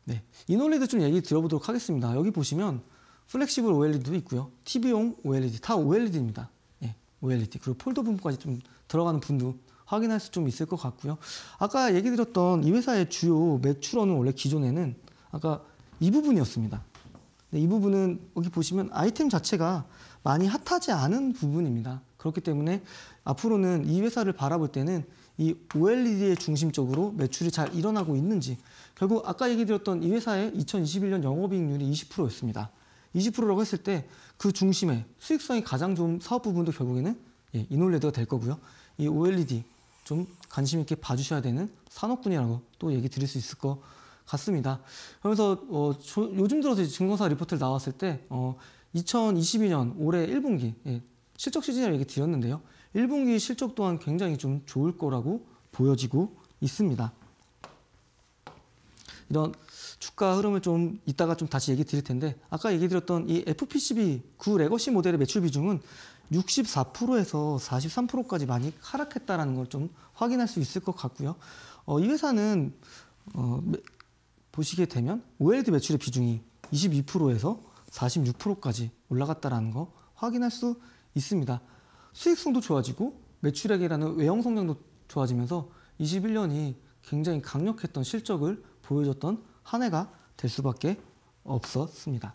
네, 이 논리도 좀 얘기 들어보도록 하겠습니다. 여기 보시면 플렉시블 OLED도 있고요. TV용 OLED, 다 OLED입니다. 네, OLED. 그리고 폴더 분포까지 좀 들어가는 분도 확인할 수 좀 있을 것 같고요. 아까 얘기 드렸던 이 회사의 주요 매출원은 원래 기존에는 아까 이 부분이었습니다. 네, 이 부분은 여기 보시면 아이템 자체가 많이 핫하지 않은 부분입니다. 그렇기 때문에 앞으로는 이 회사를 바라볼 때는 이 OLED의 중심적으로 매출이 잘 일어나고 있는지 결국 아까 얘기 드렸던 이 회사의 2021년 영업이익률이 20%였습니다. 20%라고 했을 때 그 중심에 수익성이 가장 좋은 사업 부분도 결국에는 예, 이놀레드가 될 거고요. 이 OLED 좀 관심 있게 봐주셔야 되는 산업군이라고 또 얘기 드릴 수 있을 것 같습니다. 그러면서 어, 저, 요즘 들어서 증권사 리포트를 나왔을 때 어, 2022년 올해 1분기 예, 실적 시즌이라고 얘기 드렸는데요. 1분기 실적 또한 굉장히 좀 좋을 거라고 보여지고 있습니다. 이런 주가 흐름을 좀 이따가 좀 다시 얘기 드릴 텐데 아까 얘기 드렸던 이 FPCB 9 레거시 모델의 매출 비중은 64%에서 43%까지 많이 하락했다라는 걸 좀 확인할 수 있을 것 같고요. 어, 이 회사는 어, 보시게 되면 OLED 매출의 비중이 22%에서 46%까지 올라갔다라는 거 확인할 수 있습니다. 수익성도 좋아지고 매출액이라는 외형 성장도 좋아지면서 21년이 굉장히 강력했던 실적을 보여줬던 한 해가 될 수밖에 없었습니다.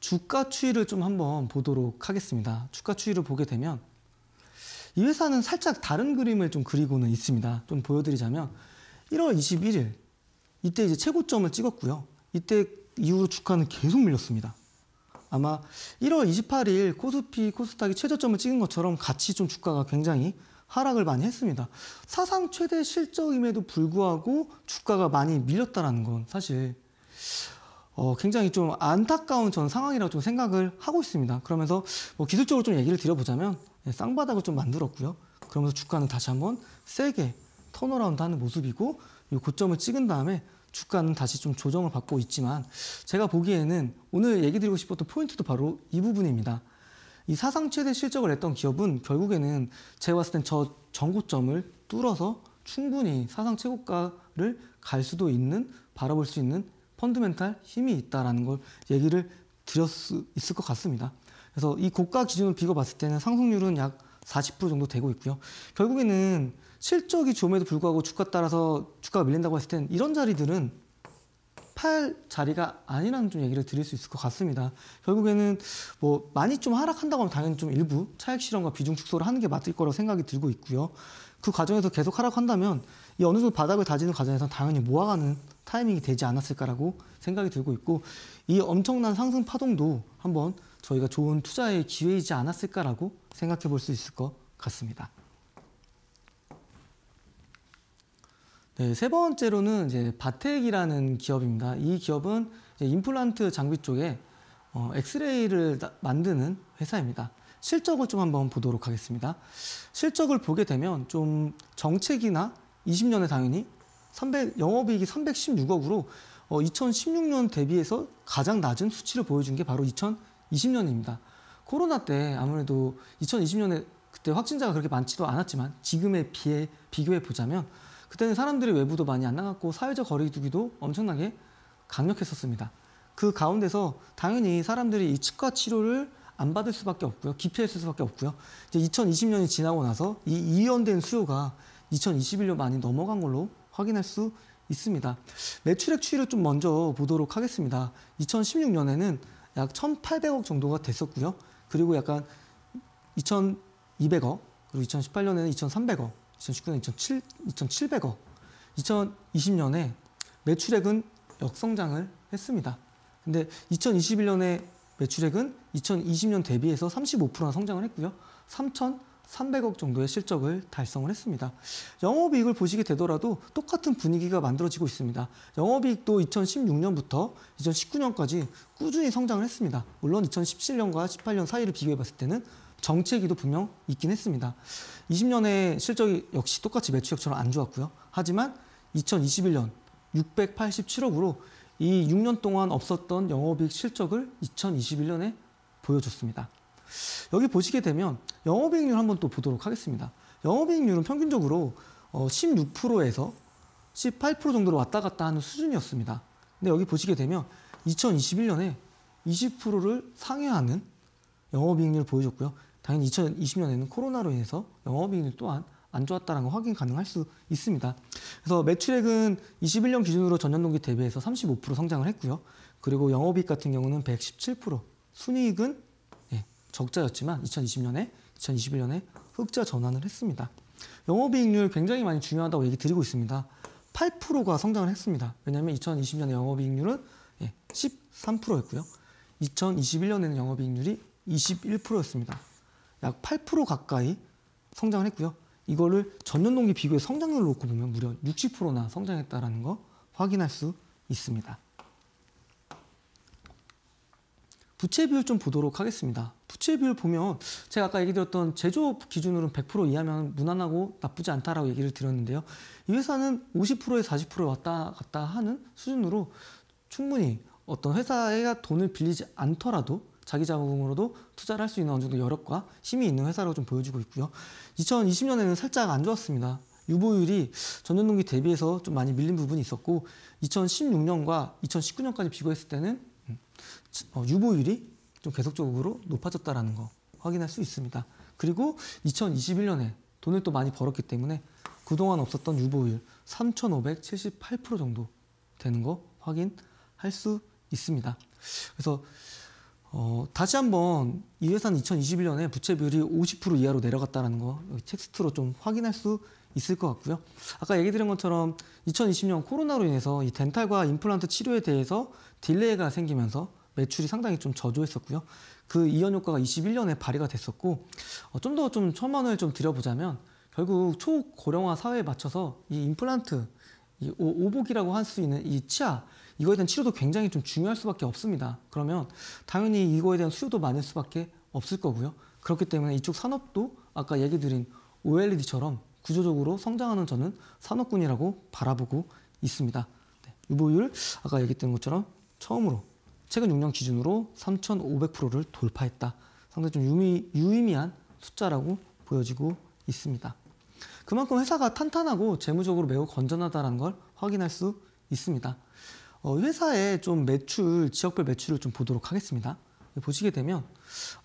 주가 추이를 좀 한번 보도록 하겠습니다. 주가 추이를 보게 되면 이 회사는 살짝 다른 그림을 좀 그리고는 있습니다. 좀 보여드리자면 1월 21일 이때 이제 최고점을 찍었고요. 이때 이후로 주가는 계속 밀렸습니다. 아마 1월 28일 코스피, 코스닥이 최저점을 찍은 것처럼 같이 좀 주가가 굉장히 하락을 많이 했습니다. 사상 최대 실적임에도 불구하고 주가가 많이 밀렸다는 건 사실 어, 굉장히 좀 안타까운 전 상황이라고 좀 생각을 하고 있습니다. 그러면서 뭐 기술적으로 좀 얘기를 드려보자면 예, 쌍바닥을 좀 만들었고요. 그러면서 주가는 다시 한번 세게 턴어라운드 하는 모습이고 이 고점을 찍은 다음에 주가는 다시 좀 조정을 받고 있지만 제가 보기에는 오늘 얘기 드리고 싶었던 포인트도 바로 이 부분입니다. 이 사상 최대 실적을 냈던 기업은 결국에는 제가 봤을 땐저 전고점을 뚫어서 충분히 사상 최고가를 갈 수도 있는 바라볼 수 있는 펀드멘탈 힘이 있다라는 걸 얘기를 드렸 수 있을 것 같습니다. 그래서 이 고가 기준을 비교 봤을 때는 상승률은 약 40% 정도 되고 있고요. 결국에는 실적이 좋음에도 불구하고 주가 따라서 주가가 밀린다고 했을 땐 이런 자리들은 팔 자리가 아니라는 좀 얘기를 드릴 수 있을 것 같습니다. 결국에는 뭐 많이 좀 하락한다고 하면 당연히 좀 일부 차익 실현과 비중 축소를 하는 게 맞을 거라고 생각이 들고 있고요. 그 과정에서 계속 하락한다면 이 어느 정도 바닥을 다지는 과정에서 당연히 모아가는 타이밍이 되지 않았을까라고 생각이 들고 있고 이 엄청난 상승 파동도 한번 저희가 좋은 투자의 기회이지 않았을까라고 생각해 볼 수 있을 것 같습니다. 네, 세 번째로는 이제 바텍이라는 기업입니다. 이 기업은 임플란트 장비 쪽에 어, 엑스레이를 만드는 회사입니다. 실적을 좀 한번 보도록 하겠습니다. 실적을 보게 되면 좀 정책이나 20년에 당연히 300, 영업이익이 316억으로 어, 2016년 대비해서 가장 낮은 수치를 보여준 게 바로 2020년입니다. 코로나 때 아무래도 2020년에 그때 확진자가 그렇게 많지도 않았지만 지금에 비해 비교해 보자면 그때는 사람들이 외부도 많이 안 나갔고 사회적 거리두기도 엄청나게 강력했었습니다. 그 가운데서 당연히 사람들이 이 치과 치료를 안 받을 수밖에 없고요. 기피했을 수밖에 없고요. 이제 2020년이 지나고 나서 이 이연된 수요가 2021년 많이 넘어간 걸로 확인할 수 있습니다. 매출액 추이를 좀 먼저 보도록 하겠습니다. 2016년에는 약 1,800억 정도가 됐었고요. 그리고 약간 2,200억, 그리고 2018년에는 2,300억, 2019년 2,700억, 2007, 2020년에 매출액은 역성장을 했습니다. 근데 2021년에 매출액은 2020년 대비해서 35%나 성장을 했고요. 3,300억 정도의 실적을 달성을 했습니다. 영업이익을 보시게 되더라도 똑같은 분위기가 만들어지고 있습니다. 영업이익도 2016년부터 2019년까지 꾸준히 성장을 했습니다. 물론 2017년과 18년 사이를 비교해 봤을 때는 정체기도 분명 있긴 했습니다. 20년에 실적이 역시 똑같이 매출액처럼 안 좋았고요. 하지만 2021년 687억으로 이 6년 동안 없었던 영업이익 실적을 2021년에 보여줬습니다. 여기 보시게 되면 영업이익률 한번 또 보도록 하겠습니다. 영업이익률은 평균적으로 16%에서 어, 18% 정도로 왔다 갔다 하는 수준이었습니다. 근데 여기 보시게 되면 2021년에 20%를 상회하는 영업이익률을 보여줬고요. 당연히 2020년에는 코로나로 인해서 영업이익률 또한 안 좋았다는 걸 확인 가능할 수 있습니다. 그래서 매출액은 21년 기준으로 전년 동기 대비해서 35% 성장을 했고요. 그리고 영업이익 같은 경우는 117%, 순이익은 예, 적자였지만 2020년에 2021년에 흑자 전환을 했습니다. 영업이익률 굉장히 많이 중요하다고 얘기 드리고 있습니다. 8%가 성장을 했습니다. 왜냐하면 2020년에 영업이익률은 13%였고요. 예, 2021년에는 영업이익률이 21%였습니다. 약8% 가까이 성장을 했고요. 이거를 전년 동기 비교해 성장률을 놓고 보면 무려 60%나 성장했다는거 확인할 수 있습니다. 부채 비율 좀 보도록 하겠습니다. 부채 비율 보면 제가 아까 얘기 드렸던 제조업 기준으로는 100% 이하면 무난하고 나쁘지 않다라고 얘기를 드렸는데요. 이 회사는 50%에 4 0 왔다 갔다 하는 수준으로 충분히 어떤 회사가 돈을 빌리지 않더라도 자기 자금으로도 투자를 할 수 있는 어느 정도 여력과 힘이 있는 회사라고 좀 보여지고 있고요. 2020년에는 살짝 안 좋았습니다. 유보율이 전년 동기 대비해서 좀 많이 밀린 부분이 있었고 2016년과 2019년까지 비교했을 때는 음, 어, 유보율이 좀 계속적으로 높아졌다라는 거 확인할 수 있습니다. 그리고 2021년에 돈을 또 많이 벌었기 때문에 그동안 없었던 유보율 3,578% 정도 되는 거 확인할 수 있습니다. 그래서 어, 다시 한번 이 회사는 2021년에 부채 비율이 50% 이하로 내려갔다는 거 텍스트로 좀 확인할 수 있을 것 같고요. 아까 얘기 드린 것처럼 2020년 코로나로 인해서 이 덴탈과 임플란트 치료에 대해서 딜레이가 생기면서 매출이 상당히 좀 저조했었고요. 그 이연 효과가 21년에 발휘가 됐었고 어, 좀 더 좀 첨언을 좀 드려보자면 결국 초고령화 사회에 맞춰서 이 임플란트 이 오복이라고 할 수 있는 이 치아 이거에 대한 치료도 굉장히 좀 중요할 수밖에 없습니다. 그러면 당연히 이거에 대한 수요도 많을 수밖에 없을 거고요. 그렇기 때문에 이쪽 산업도 아까 얘기 드린 OLED처럼 구조적으로 성장하는 저는 산업군이라고 바라보고 있습니다. 네, 유보율 아까 얘기했던 것처럼 처음으로 최근 6년 기준으로 3,500%를 돌파했다. 상당히 좀 유미, 유의미한 숫자라고 보여지고 있습니다. 그만큼 회사가 탄탄하고 재무적으로 매우 건전하다는 걸 확인할 수 있습니다. 어, 회사의 좀 매출, 지역별 매출을 좀 보도록 하겠습니다. 보시게 되면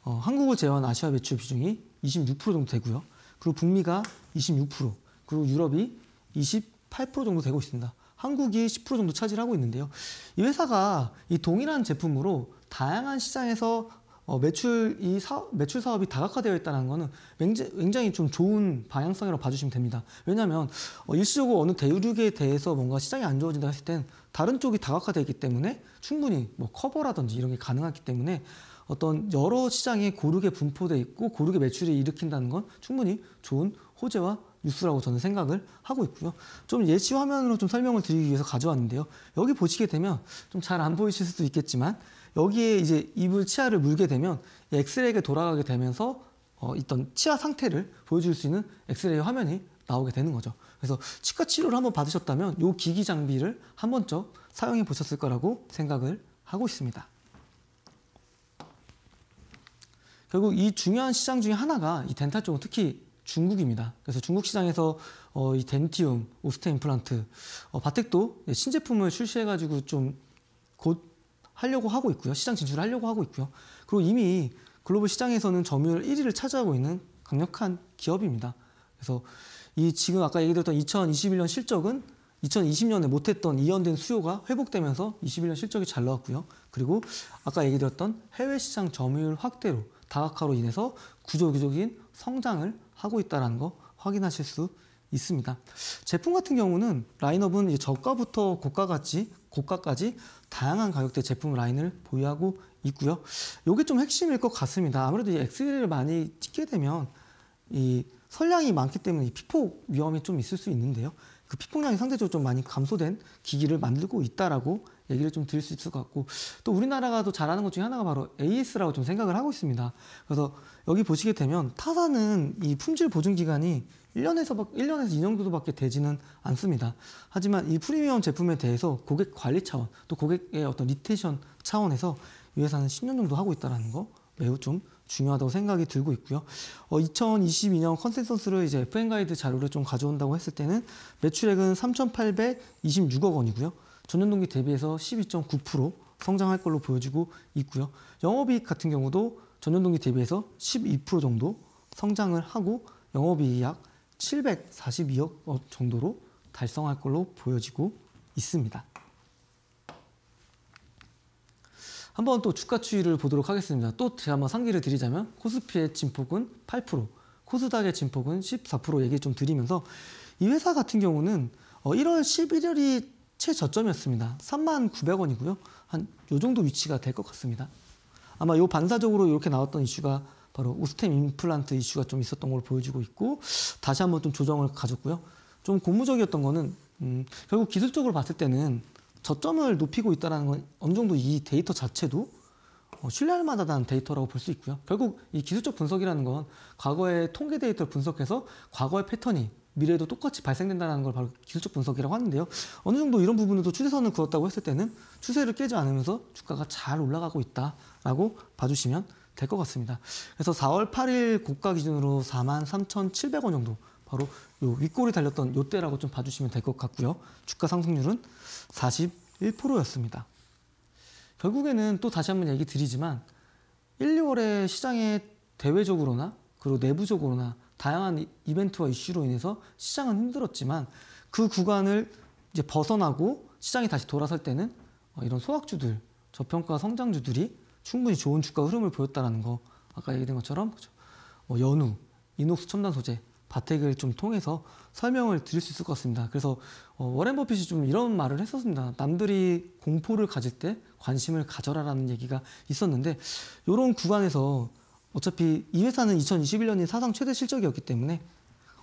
어, 한국을 제외한 아시아 매출 비중이 26% 정도 되고요. 그리고 북미가 26%, 그리고 유럽이 28% 정도 되고 있습니다. 한국이 10% 정도 차지하고 있는데요. 이 회사가 이 동일한 제품으로 다양한 시장에서 어, 매출 이 사, 매출 사업이 다각화되어 있다는 것은 굉장히 좀 좋은 방향성이라고 봐주시면 됩니다. 왜냐하면 어, 일시적으로 어느 대륙에 대해서 뭔가 시장이 안 좋아진다 했을 땐 다른 쪽이 다각화되어 있기 때문에 충분히 뭐 커버라든지 이런 게 가능하기 때문에 어떤 여러 시장에 고르게 분포돼 있고 고르게 매출이 일으킨다는 건 충분히 좋은 호재와 뉴스라고 저는 생각을 하고 있고요. 좀 예시 화면으로 좀 설명을 드리기 위해서 가져왔는데요. 여기 보시게 되면 좀 잘 안 보이실 수도 있겠지만 여기에 이제 이불 치아를 물게 되면 엑스레이가 돌아가게 되면서 어, 있던 치아 상태를 보여줄 수 있는 엑스레이 화면이 나오게 되는 거죠. 그래서 치과 치료를 한번 받으셨다면 이 기기 장비를 한 번쯤 사용해 보셨을 거라고 생각을 하고 있습니다. 결국 이 중요한 시장 중에 하나가 이 덴탈 쪽은 특히 중국입니다. 그래서 중국 시장에서 어, 이 덴티움, 오스테 임플란트, 어, 바텍도 신제품을 출시해가지고 좀곧 하려고 하고 있고요. 시장 진출을 하려고 하고 있고요. 그리고 이미 글로벌 시장에서는 점유율 1위를 차지하고 있는 강력한 기업입니다. 그래서 이 지금 아까 얘기드렸던 2021년 실적은 2020년에 못했던 이연된 수요가 회복되면서 21년 실적이 잘 나왔고요. 그리고 아까 얘기드렸던 해외 시장 점유율 확대로 다각화로 인해서 구조적인 성장을 하고 있다는 거 확인하실 수 있습니다. 제품 같은 경우는 라인업은 저가부터 고가까지, 고가까지 다양한 가격대 제품 라인을 보유하고 있고요. 이게 좀 핵심일 것 같습니다. 아무래도 엑스를 많이 찍게 되면 이 설량이 많기 때문에 피폭 위험이 좀 있을 수 있는데요. 그 피폭량이 상대적으로 좀 많이 감소된 기기를 만들고 있다라고 얘기를 좀 드릴 수 있을 것 같고 또 우리나라가 또 잘하는 것 중에 하나가 바로 AS라고 좀 생각을 하고 있습니다. 그래서 여기 보시게 되면 타사는 이 품질 보증 기간이 1년에서 1년에서 2년 정도밖에 되지는 않습니다. 하지만 이 프리미엄 제품에 대해서 고객 관리 차원 또 고객의 어떤 리테이션 차원에서 이 회사는 10년 정도 하고 있다라는 거 매우 좀 중요하다고 생각이 들고 있고요. 어, 2022년 컨센서스를 이제 FN 가이드 자료를 좀 가져온다고 했을 때는 매출액은 3,826억 원이고요. 전년 동기 대비해서 12.9% 성장할 걸로 보여지고 있고요. 영업이익 같은 경우도 전년 동기 대비해서 12% 정도 성장을 하고 영업이익 약 742억 정도로 달성할 걸로 보여지고 있습니다. 한번 또 주가 추이를 보도록 하겠습니다. 또 제가 한번 상기를 드리자면 코스피의 진폭은 8%, 코스닥의 진폭은 14% 얘기 좀 드리면서 이 회사 같은 경우는 1월 어, 11일이 최저점이었습니다. 3만9 0 0원이고요한 요 정도 위치가 될 것 같습니다. 아마 요 반사적으로 이렇게 나왔던 이슈가 바로 우스템 임플란트 이슈가 좀 있었던 걸 보여주고 있고 다시 한번 좀 조정을 가졌고요. 좀 고무적이었던 거는 음, 결국 기술적으로 봤을 때는 저점을 높이고 있다는 건 어느 정도 이 데이터 자체도 어, 신뢰할 만는 데이터라고 볼 수 있고요. 결국 이 기술적 분석이라는 건 과거의 통계 데이터를 분석해서 과거의 패턴이 미래에도 똑같이 발생된다는 걸 바로 기술적 분석이라고 하는데요. 어느 정도 이런 부분에도 추세선을 그었다고 했을 때는 추세를 깨지 않으면서 주가가 잘 올라가고 있다라고 봐주시면 될 것 같습니다. 그래서 4월 8일 고가 기준으로 43,700원 정도 바로 요 윗골이 달렸던 요때라고 좀 봐주시면 될 것 같고요. 주가 상승률은 41%였습니다. 결국에는 또 다시 한번 얘기 드리지만 1, 2월에 시장에 대외적으로나 그리고 내부적으로나 다양한 이벤트와 이슈로 인해서 시장은 힘들었지만 그 구간을 이제 벗어나고 시장이 다시 돌아설 때는 어, 이런 소각주들, 저평가 성장주들이 충분히 좋은 주가 흐름을 보였다는거 아까 얘기된 것처럼 뭐 연우, 이녹스 첨단 소재, 바텍을 좀 통해서 설명을 드릴 수 있을 것 같습니다. 그래서 어, 워렌 버핏이 좀 이런 말을 했었습니다. 남들이 공포를 가질 때 관심을 가져라라는 얘기가 있었는데 이런 구간에서 어차피 이 회사는 2021년이 사상 최대 실적이었기 때문에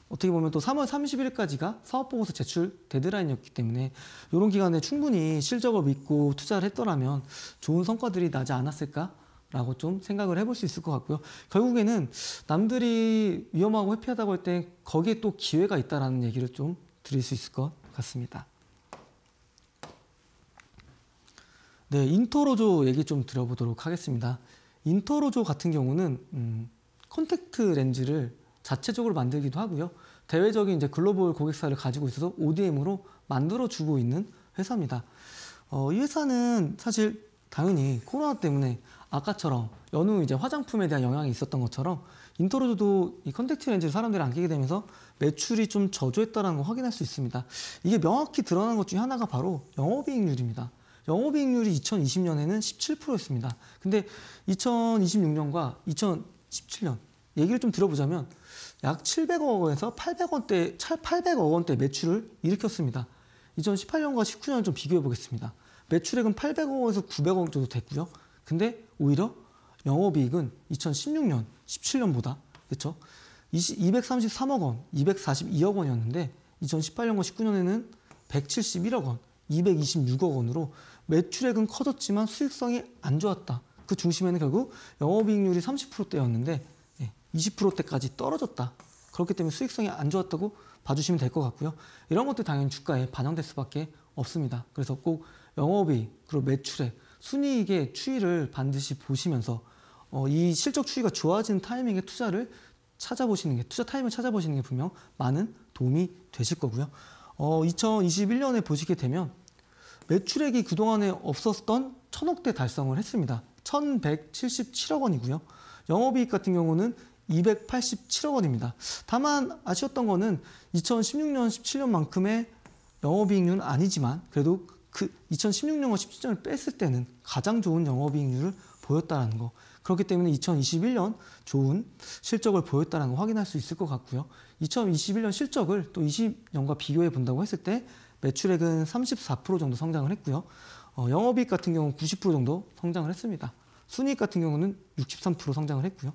어떻게 보면 또 3월 31일까지가 사업보고서 제출 데드라인이었기 때문에 이런 기간에 충분히 실적을 믿고 투자를 했더라면 좋은 성과들이 나지 않았을까라고 좀 생각을 해볼 수 있을 것 같고요. 결국에는 남들이 위험하고 회피하다고 할 때 거기에 또 기회가 있다라는 얘기를 좀 드릴 수 있을 것 같습니다. 네, 인터로조 얘기 좀들어보도록 하겠습니다. 인터로조 같은 경우는 음, 컨택트 렌즈를 자체적으로 만들기도 하고요. 대외적인 이제 글로벌 고객사를 가지고 있어서 ODM으로 만들어주고 있는 회사입니다. 어, 이 회사는 사실 당연히 코로나 때문에 아까처럼 연후 이제 화장품에 대한 영향이 있었던 것처럼 인터로조도 이 컨택트 렌즈를 사람들이 안 끼게 되면서 매출이 좀 저조했다는 걸 확인할 수 있습니다. 이게 명확히 드러난 것 중에 하나가 바로 영업이익률입니다. 영업 이익률이 2020년에는 17%였습니다. 근데 2026년과 2017년 얘기를 좀 들어보자면 약 700억 원에서 800억 원대 800억 원대 매출을 일으켰습니다. 2018년과 19년을 좀 비교해 보겠습니다. 매출액은 800억 원에서 900억 원 정도 됐고요. 근데 오히려 영업이익은 2016년, 17년보다 그렇죠? 233억 원, 242억 원이었는데 2018년과 19년에는 171억 원, 226억 원으로 매출액은 커졌지만 수익성이 안 좋았다. 그 중심에는 결국 영업이익률이 30%대였는데 20%대까지 예, 떨어졌다. 그렇기 때문에 수익성이 안 좋았다고 봐주시면 될 것 같고요. 이런 것도 당연히 주가에 반영될 수밖에 없습니다. 그래서 꼭 영업이익, 그리고 매출액, 순이익의 추이를 반드시 보시면서 어, 이 실적 추이가 좋아지는 타이밍에 투자를 찾아보시는 게 투자 타이밍을 찾아보시는 게 분명 많은 도움이 되실 거고요. 어, 2021년에 보시게 되면 매출액이 그동안에 없었던 1 0 0 0억대 달성을 했습니다. 1,177억 원이고요. 영업이익 같은 경우는 287억 원입니다. 다만 아쉬웠던 거는 2016년, 17년만큼의 영업이익률은 아니지만 그래도 그 2016년과 17년을 뺐을 때는 가장 좋은 영업이익률을 보였다라는 거. 그렇기 때문에 2021년 좋은 실적을 보였다는 걸 확인할 수 있을 것 같고요. 2021년 실적을 또 20년과 비교해 본다고 했을 때 매출액은 34% 정도 성장을 했고요. 어, 영업이익 같은 경우는 90% 정도 성장을 했습니다. 순이익 같은 경우는 63% 성장을 했고요.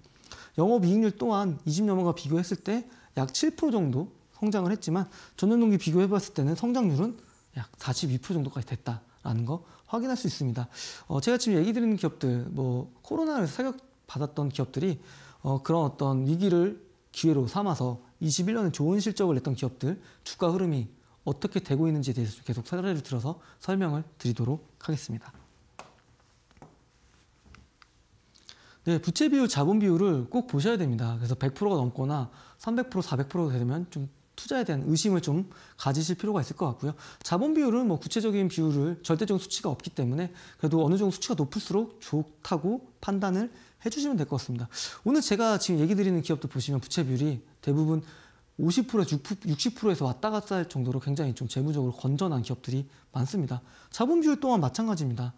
영업이익률 또한 20년과 비교했을 때 약 7% 정도 성장을 했지만 전년 동기 비교해봤을 때는 성장률은 약 42% 정도까지 됐다라는 거 확인할 수 있습니다. 어, 제가 지금 얘기 드리는 기업들, 뭐 코로나를 사격받았던 기업들이 어, 그런 어떤 위기를 기회로 삼아서 21년에 좋은 실적을 냈던 기업들 주가 흐름이 어떻게 되고 있는지에 대해서 계속 사례를 들어서 설명을 드리도록 하겠습니다. 네, 부채 비율, 자본 비율을 꼭 보셔야 됩니다. 그래서 100%가 넘거나 300%, 4 0 0 되면 좀 투자에 대한 의심을 좀 가지실 필요가 있을 것 같고요. 자본 비율은 뭐 구체적인 비율을 절대적 수치가 없기 때문에 그래도 어느 정도 수치가 높을수록 좋다고 판단을 해주시면 될 것 같습니다. 오늘 제가 지금 얘기 드리는 기업도 보시면 부채 비율이 대부분 50%에서 60%에서 왔다 갔다 할 정도로 굉장히 좀 재무적으로 건전한 기업들이 많습니다. 자본 비율 또한 마찬가지입니다.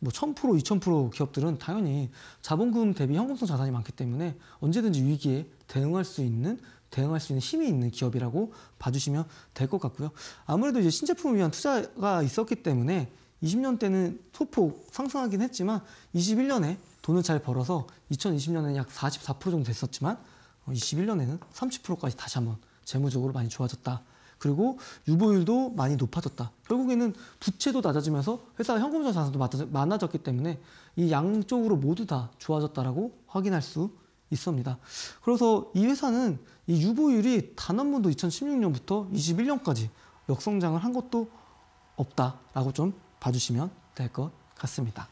뭐 1000%, 2000% 기업들은 당연히 자본금 대비 현금성 자산이 많기 때문에 언제든지 위기에 대응할 수 있는 대응할 수 있는 힘이 있는 기업이라고 봐주시면 될 것 같고요. 아무래도 이제 신제품을 위한 투자가 있었기 때문에 20년 때는 소폭 상승하긴 했지만 21년에 돈을 잘 벌어서 2 0 2 0년에약44% 정도 됐었지만 21년에는 30%까지 다시 한번 재무적으로 많이 좋아졌다. 그리고 유보율도 많이 높아졌다. 결국에는 부채도 낮아지면서 회사가 현금전 자산도 많아졌기 때문에 이 양쪽으로 모두 다 좋아졌다라고 확인할 수 있습니다. 그래서 이 회사는 이 유보율이 단 한 번도 2016년부터 21년까지 역성장을 한 것도 없다라고 좀 봐주시면 될 것 같습니다.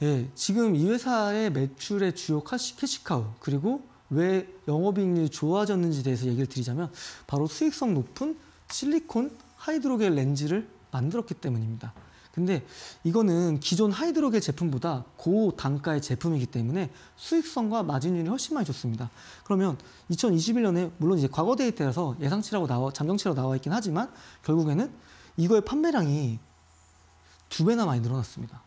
네, 지금 이 회사의 매출의 주요 카시, 캐시카우 그리고 왜 영업이익률이 좋아졌는지 대해서 얘기를 드리자면 바로 수익성 높은 실리콘 하이드로겔 렌즈를 만들었기 때문입니다. 근데 이거는 기존 하이드로겔 제품보다 고단가의 제품이기 때문에 수익성과 마진율이 훨씬 많이 좋습니다. 그러면 2021년에 물론 이제 과거 데이터라서 예상치라고 나와 잠정치라고 나와 있긴 하지만 결국에는 이거의 판매량이 두 배나 많이 늘어났습니다.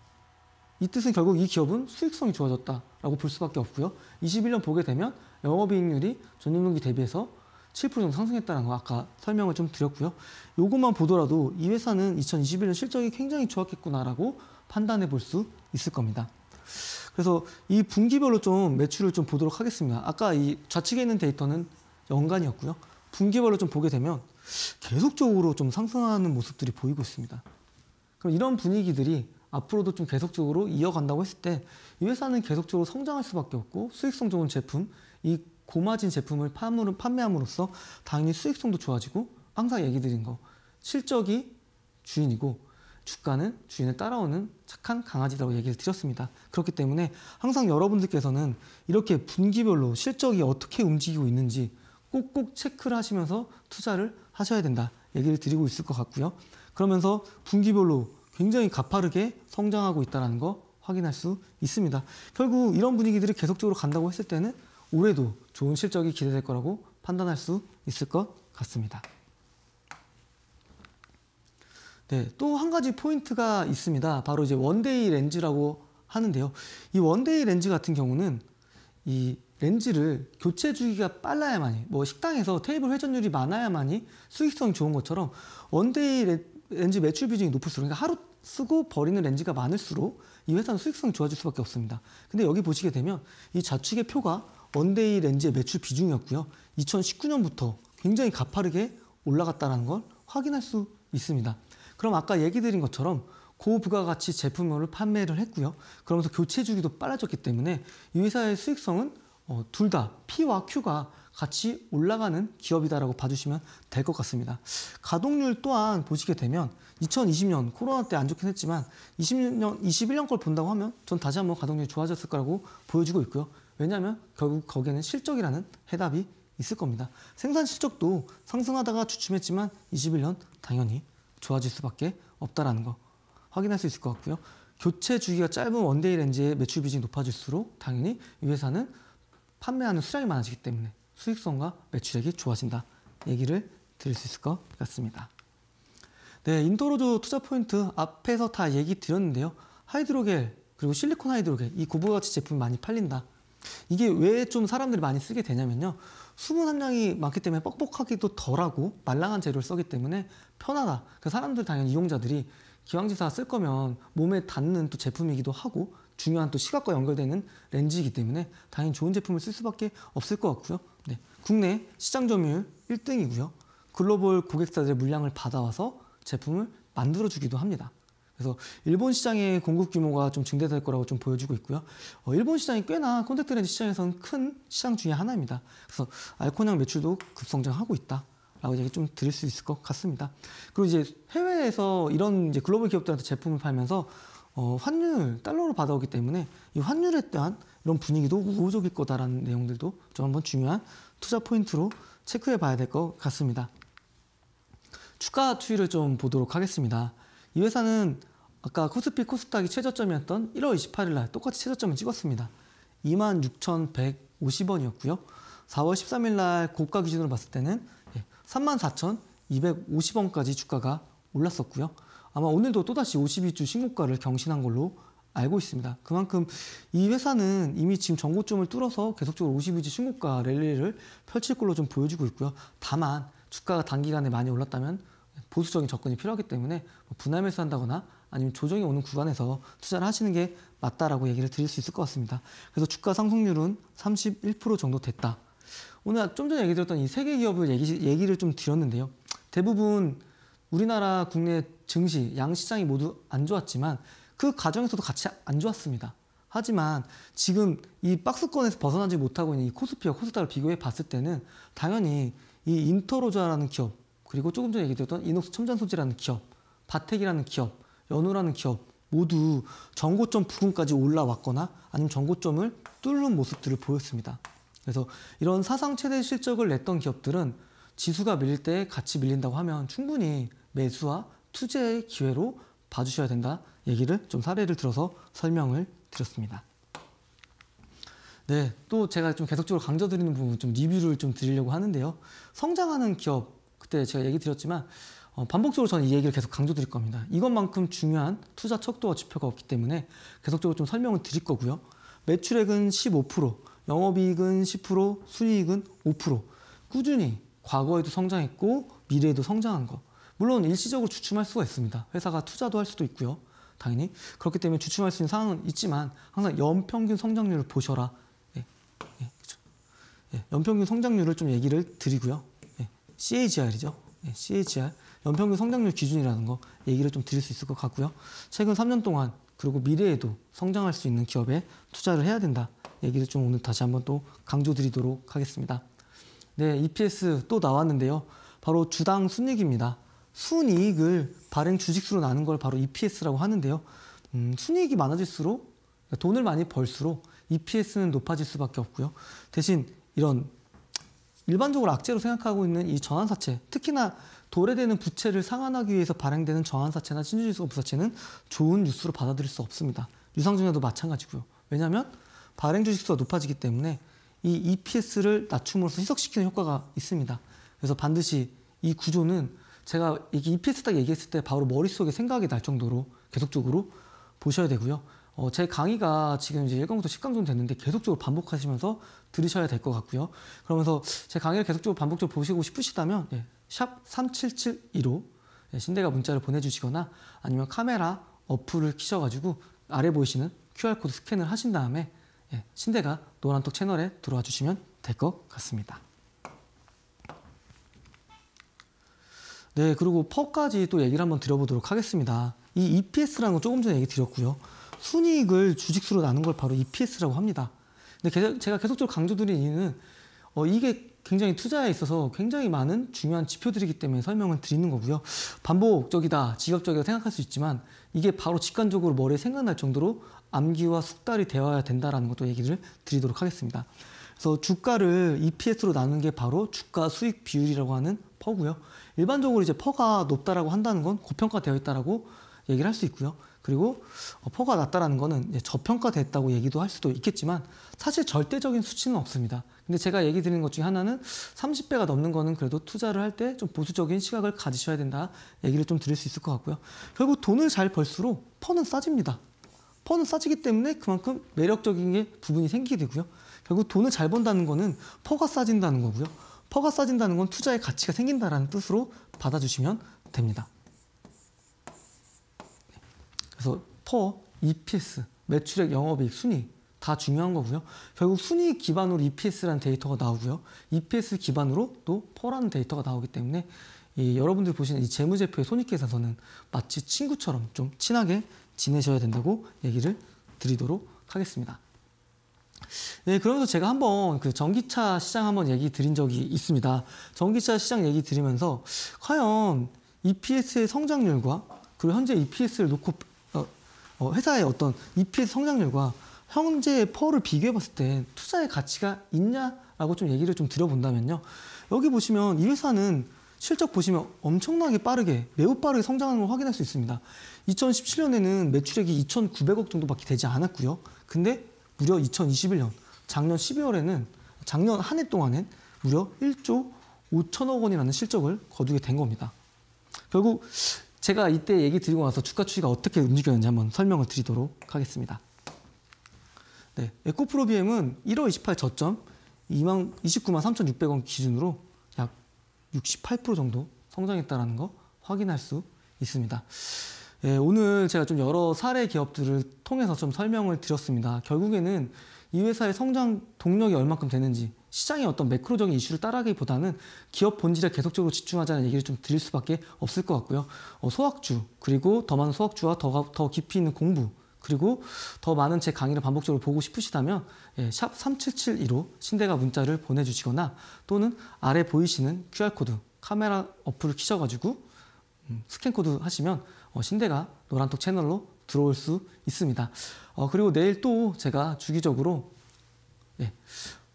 이 뜻은 결국 이 기업은 수익성이 좋아졌다라고 볼 수밖에 없고요. 21년 보게 되면 영업이익률이 전년동기 대비해서 7% 정도 상승했다는 거 아까 설명을 좀 드렸고요. 이것만 보더라도 이 회사는 2021년 실적이 굉장히 좋았겠구나라고 판단해 볼 수 있을 겁니다. 그래서 이 분기별로 좀 매출을 좀 보도록 하겠습니다. 아까 이 좌측에 있는 데이터는 연간이었고요. 분기별로 좀 보게 되면 계속적으로 좀 상승하는 모습들이 보이고 있습니다. 그럼 이런 분위기들이 앞으로도 좀 계속적으로 이어간다고 했을 때 이 회사는 계속적으로 성장할 수밖에 없고 수익성 좋은 제품, 이 고마진 제품을 판매함으로써 당연히 수익성도 좋아지고 항상 얘기 드린 거 실적이 주인이고 주가는 주인을 따라오는 착한 강아지라고 얘기를 드렸습니다. 그렇기 때문에 항상 여러분들께서는 이렇게 분기별로 실적이 어떻게 움직이고 있는지 꼭꼭 체크를 하시면서 투자를 하셔야 된다 얘기를 드리고 있을 것 같고요. 그러면서 분기별로 굉장히 가파르게 성장하고 있다는 거 확인할 수 있습니다. 결국 이런 분위기들이 계속적으로 간다고 했을 때는 올해도 좋은 실적이 기대될 거라고 판단할 수 있을 것 같습니다. 네, 또 한 가지 포인트가 있습니다. 바로 이제 원데이 렌즈라고 하는데요. 이 원데이 렌즈 같은 경우는 이 렌즈를 교체 주기가 빨라야만이 뭐 식당에서 테이블 회전율이 많아야만이 수익성이 좋은 것처럼 원데이 렌즈 매출 비중이 높을수록 그러니까 하루 쓰고 버리는 렌즈가 많을수록 이 회사는 수익성이 좋아질 수밖에 없습니다. 근데 여기 보시게 되면 이 좌측의 표가 원데이 렌즈의 매출 비중이었고요. 2019년부터 굉장히 가파르게 올라갔다는 걸 확인할 수 있습니다. 그럼 아까 얘기 드린 것처럼 고부가가치 제품을 판매를 했고요. 그러면서 교체 주기도 빨라졌기 때문에 이 회사의 수익성은 어, 둘다 P와 Q가 같이 올라가는 기업이다라고 봐주시면 될 것 같습니다. 가동률 또한 보시게 되면 2020년 코로나 때 안 좋긴 했지만 20년, 21년 걸 본다고 하면 전 다시 한번 가동률이 좋아졌을 거라고 보여지고 있고요. 왜냐하면 결국 거기에는 실적이라는 해답이 있을 겁니다. 생산 실적도 상승하다가 주춤했지만 21년 당연히 좋아질 수밖에 없다라는 거 확인할 수 있을 것 같고요. 교체 주기가 짧은 원데이 렌즈의 매출 비중이 높아질수록 당연히 이 회사는 판매하는 수량이 많아지기 때문에 수익성과 매출액이 좋아진다 얘기를 드릴 수 있을 것 같습니다. 네, 인도로조 투자 포인트 앞에서 다 얘기 드렸는데요. 하이드로겔 그리고 실리콘 하이드로겔 이 고부가치 제품이 많이 팔린다. 이게 왜 좀 사람들이 많이 쓰게 되냐면요. 수분 함량이 많기 때문에 뻑뻑하기도 덜하고 말랑한 재료를 쓰기 때문에 편하다. 그 사람들 당연히 이용자들이 기왕지사 쓸 거면 몸에 닿는 또 제품이기도 하고 중요한 또 시각과 연결되는 렌즈이기 때문에 당연히 좋은 제품을 쓸 수밖에 없을 것 같고요. 국내 시장 점유율 1등이고요. 글로벌 고객사들의 물량을 받아와서 제품을 만들어주기도 합니다. 그래서 일본 시장의 공급 규모가 좀 증대될 거라고 좀 보여지고 있고요. 어, 일본 시장이 꽤나 콘택트 렌즈 시장에서는 큰 시장 중의 하나입니다. 그래서 알코올향 매출도 급성장하고 있다. 라고 얘기 좀 드릴 수 있을 것 같습니다. 그리고 이제 해외에서 이런 이제 글로벌 기업들한테 제품을 팔면서 어, 환율 달러로 받아오기 때문에 이 환율에 대한 이런 분위기도 우호적일 거다라는 내용들도 좀 한번 중요한 투자 포인트로 체크해 봐야 될 것 같습니다. 주가 추이를 좀 보도록 하겠습니다. 이 회사는 아까 코스피 코스닥이 최저점이었던 1월 28일 날 똑같이 최저점을 찍었습니다. 26,150원이었고요. 4월 13일 날 고가 기준으로 봤을 때는 34,250원까지 예, 주가가 올랐었고요. 아마 오늘도 또다시 52주 신고가를 경신한 걸로 알고 있습니다. 그만큼 이 회사는 이미 지금 전고점을 뚫어서 계속적으로 5 2지 신고가 랠리를 펼칠 걸로 좀 보여지고 있고요. 다만 주가가 단기간에 많이 올랐다면 보수적인 접근이 필요하기 때문에 뭐 분할 매수한다거나 아니면 조정이 오는 구간에서 투자를 하시는 게 맞다라고 얘기를 드릴 수 있을 것 같습니다. 그래서 주가 상승률은 31% 정도 됐다. 오늘 좀 전에 얘기 드렸던 이세개 기업을 얘기, 얘기를 좀 드렸는데요. 대부분 우리나라 국내 증시, 양 시장이 모두 안 좋았지만 그 과정에서도 같이 안 좋았습니다. 하지만 지금 이 박스권에서 벗어나지 못하고 있는 이 코스피와 코스닥을 비교해 봤을 때는 당연히 이 인터로자라는 기업 그리고 조금 전에 얘기드렸던 이녹스 첨단소재라는 기업 바텍이라는 기업 연우라는 기업 모두 전고점 부근까지 올라왔거나 아니면 전고점을 뚫는 모습들을 보였습니다. 그래서 이런 사상 최대 실적을 냈던 기업들은 지수가 밀릴 때 같이 밀린다고 하면 충분히 매수와 투자의 기회로 봐주셔야 된다 얘기를 좀 사례를 들어서 설명을 드렸습니다. 네, 또 제가 좀 계속적으로 강조드리는 부분 좀 리뷰를 좀 드리려고 하는데요. 성장하는 기업 그때 제가 얘기 드렸지만 어, 반복적으로 저는 이 얘기를 계속 강조드릴 겁니다. 이것만큼 중요한 투자 척도와 지표가 없기 때문에 계속적으로 좀 설명을 드릴 거고요. 매출액은 15%, 영업이익은 10%, 수익은5% 꾸준히 과거에도 성장했고 미래에도 성장한 거 물론 일시적으로 주춤할 수가 있습니다. 회사가 투자도 할 수도 있고요. 당연히 그렇기 때문에 주춤할 수 있는 상황은 있지만 항상 연평균 성장률을 보셔라. 예, 예, 그렇 예, 연평균 성장률을 좀 얘기를 드리고요. 예, CAGR이죠. 예, CAGR 연평균 성장률 기준이라는 거 얘기를 좀 드릴 수 있을 것 같고요. 최근 3년 동안 그리고 미래에도 성장할 수 있는 기업에 투자를 해야 된다. 얘기를 좀 오늘 다시 한번 또 강조드리도록 하겠습니다. 네, EPS 또 나왔는데요. 바로 주당 순익입니다. 순이익을 발행 주식수로 나눈 걸 바로 EPS라고 하는데요. 음, 순이익이 많아질수록 그러니까 돈을 많이 벌수록 EPS는 높아질 수밖에 없고요. 대신 이런 일반적으로 악재로 생각하고 있는 이 전환사채, 특히나 도래되는 부채를 상환하기 위해서 발행되는 전환사채나 신주지수 급 부사채는 좋은 뉴스로 받아들일 수 없습니다. 유상증자도 마찬가지고요. 왜냐하면 발행 주식수가 높아지기 때문에 이 EPS를 낮춤으로써 희석시키는 효과가 있습니다. 그래서 반드시 이 구조는 제가 이게 EPS 딱 얘기했을 때 바로 머릿속에 생각이 날 정도로 계속적으로 보셔야 되고요. 어, 제 강의가 지금 이제 1강부터 10강 정도 됐는데 계속적으로 반복하시면서 들으셔야 될 것 같고요. 그러면서 제 강의를 계속적으로 반복적으로 보시고 싶으시다면 예, 샵 3772로 예, 신대가 문자를 보내주시거나 아니면 카메라 어플을 키셔가지고 아래 보이시는 QR코드 스캔을 하신 다음에 예, 신대가 노란톡 채널에 들어와 주시면 될 것 같습니다. 네, 그리고 퍼까지 또 얘기를 한번 드려보도록 하겠습니다. 이 EPS라는 건 조금 전에 얘기 드렸고요. 순이익을 주식수로 나눈 걸 바로 EPS라고 합니다. 근데 제가 계속적으로 강조드린 이유는 어, 이게 굉장히 투자에 있어서 굉장히 많은 중요한 지표들이기 때문에 설명을 드리는 거고요. 반복적이다, 직업적이다 생각할 수 있지만 이게 바로 직관적으로 머리에 생각날 정도로 암기와 숙달이 되어야 된다라는 것도 얘기를 드리도록 하겠습니다. 그래서 주가를 EPS로 나는게 바로 주가 수익 비율이라고 하는 퍼고요. 일반적으로 이제 퍼가 높다라고 한다는 건 고평가되어 있다라고 얘기를 할 수 있고요. 그리고 어, 퍼가 낮다라는 거는 저평가됐다고 얘기도 할 수도 있겠지만 사실 절대적인 수치는 없습니다. 근데 제가 얘기 드리는 것 중에 하나는 30배가 넘는 거는 그래도 투자를 할 때 좀 보수적인 시각을 가지셔야 된다 얘기를 좀 드릴 수 있을 것 같고요. 결국 돈을 잘 벌수록 퍼는 싸집니다. 퍼는 싸지기 때문에 그만큼 매력적인 게 부분이 생기게 되고요. 결국 돈을 잘 번다는 거는 퍼가 싸진다는 거고요. 퍼가 싸진다는 건 투자의 가치가 생긴다라는 뜻으로 받아주시면 됩니다. 그래서 퍼, EPS, 매출액, 영업이익, 순위 다 중요한 거고요. 결국 순위 기반으로 EPS라는 데이터가 나오고요. EPS 기반으로 또 퍼라는 데이터가 나오기 때문에 이 여러분들 보시는 이 재무제표의 손익계산서는 마치 친구처럼 좀 친하게 지내셔야 된다고 얘기를 드리도록 하겠습니다. 네, 그러면서 제가 한번 그 전기차 시장 한번 얘기 드린 적이 있습니다. 전기차 시장 얘기 드리면서 과연 EPS의 성장률과 그리고 현재 EPS를 놓고 어, 어, 회사의 어떤 EPS 성장률과 현재의 펄을 비교해 봤을 때 투자의 가치가 있냐라고 좀 얘기를 좀 드려본다면요. 여기 보시면 이 회사는 실적 보시면 엄청나게 빠르게 매우 빠르게 성장하는 걸 확인할 수 있습니다. 2017년에는 매출액이 2,900억 정도밖에 되지 않았고요. 근데 무려 2021년 작년 12월에는 작년 한 해 동안엔 무려 1조 5천억 원이라는 실적을 거두게 된 겁니다. 결국 제가 이때 얘기 드리고 나서 주가 추이가 어떻게 움직였는지 한번 설명을 드리도록 하겠습니다. 네, 에코프로비엠은 1월 28일 저점 2만, 29만 3,600원 기준으로 약 68% 정도 성장했다는 거 확인할 수 있습니다. 예, 오늘 제가 좀 여러 사례 기업들을 통해서 좀 설명을 드렸습니다. 결국에는 이 회사의 성장 동력이 얼만큼 되는지 시장의 어떤 매크로적인 이슈를 따라하기보다는 기업 본질에 계속적으로 집중하자는 얘기를 좀 드릴 수밖에 없을 것 같고요. 어, 소학주 그리고 더 많은 소학주와 더, 더 깊이 있는 공부 그리고 더 많은 제 강의를 반복적으로 보고 싶으시다면 예, 샵 3772로 신대가 문자를 보내주시거나 또는 아래 보이시는 QR코드 카메라 어플을 키셔가지고 음, 스캔코드 하시면 어, 신대가 노란톡 채널로 들어올 수 있습니다. 어, 그리고 내일 또 제가 주기적으로 예,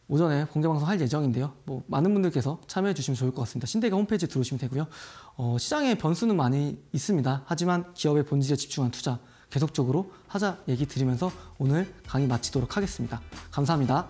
오전에 공개방송 할 예정인데요. 뭐 많은 분들께서 참여해 주시면 좋을 것 같습니다. 신대가 홈페이지 들어오시면 되고요. 어, 시장의 변수는 많이 있습니다. 하지만 기업의 본질에 집중한 투자 계속적으로 하자 얘기 드리면서 오늘 강의 마치도록 하겠습니다. 감사합니다.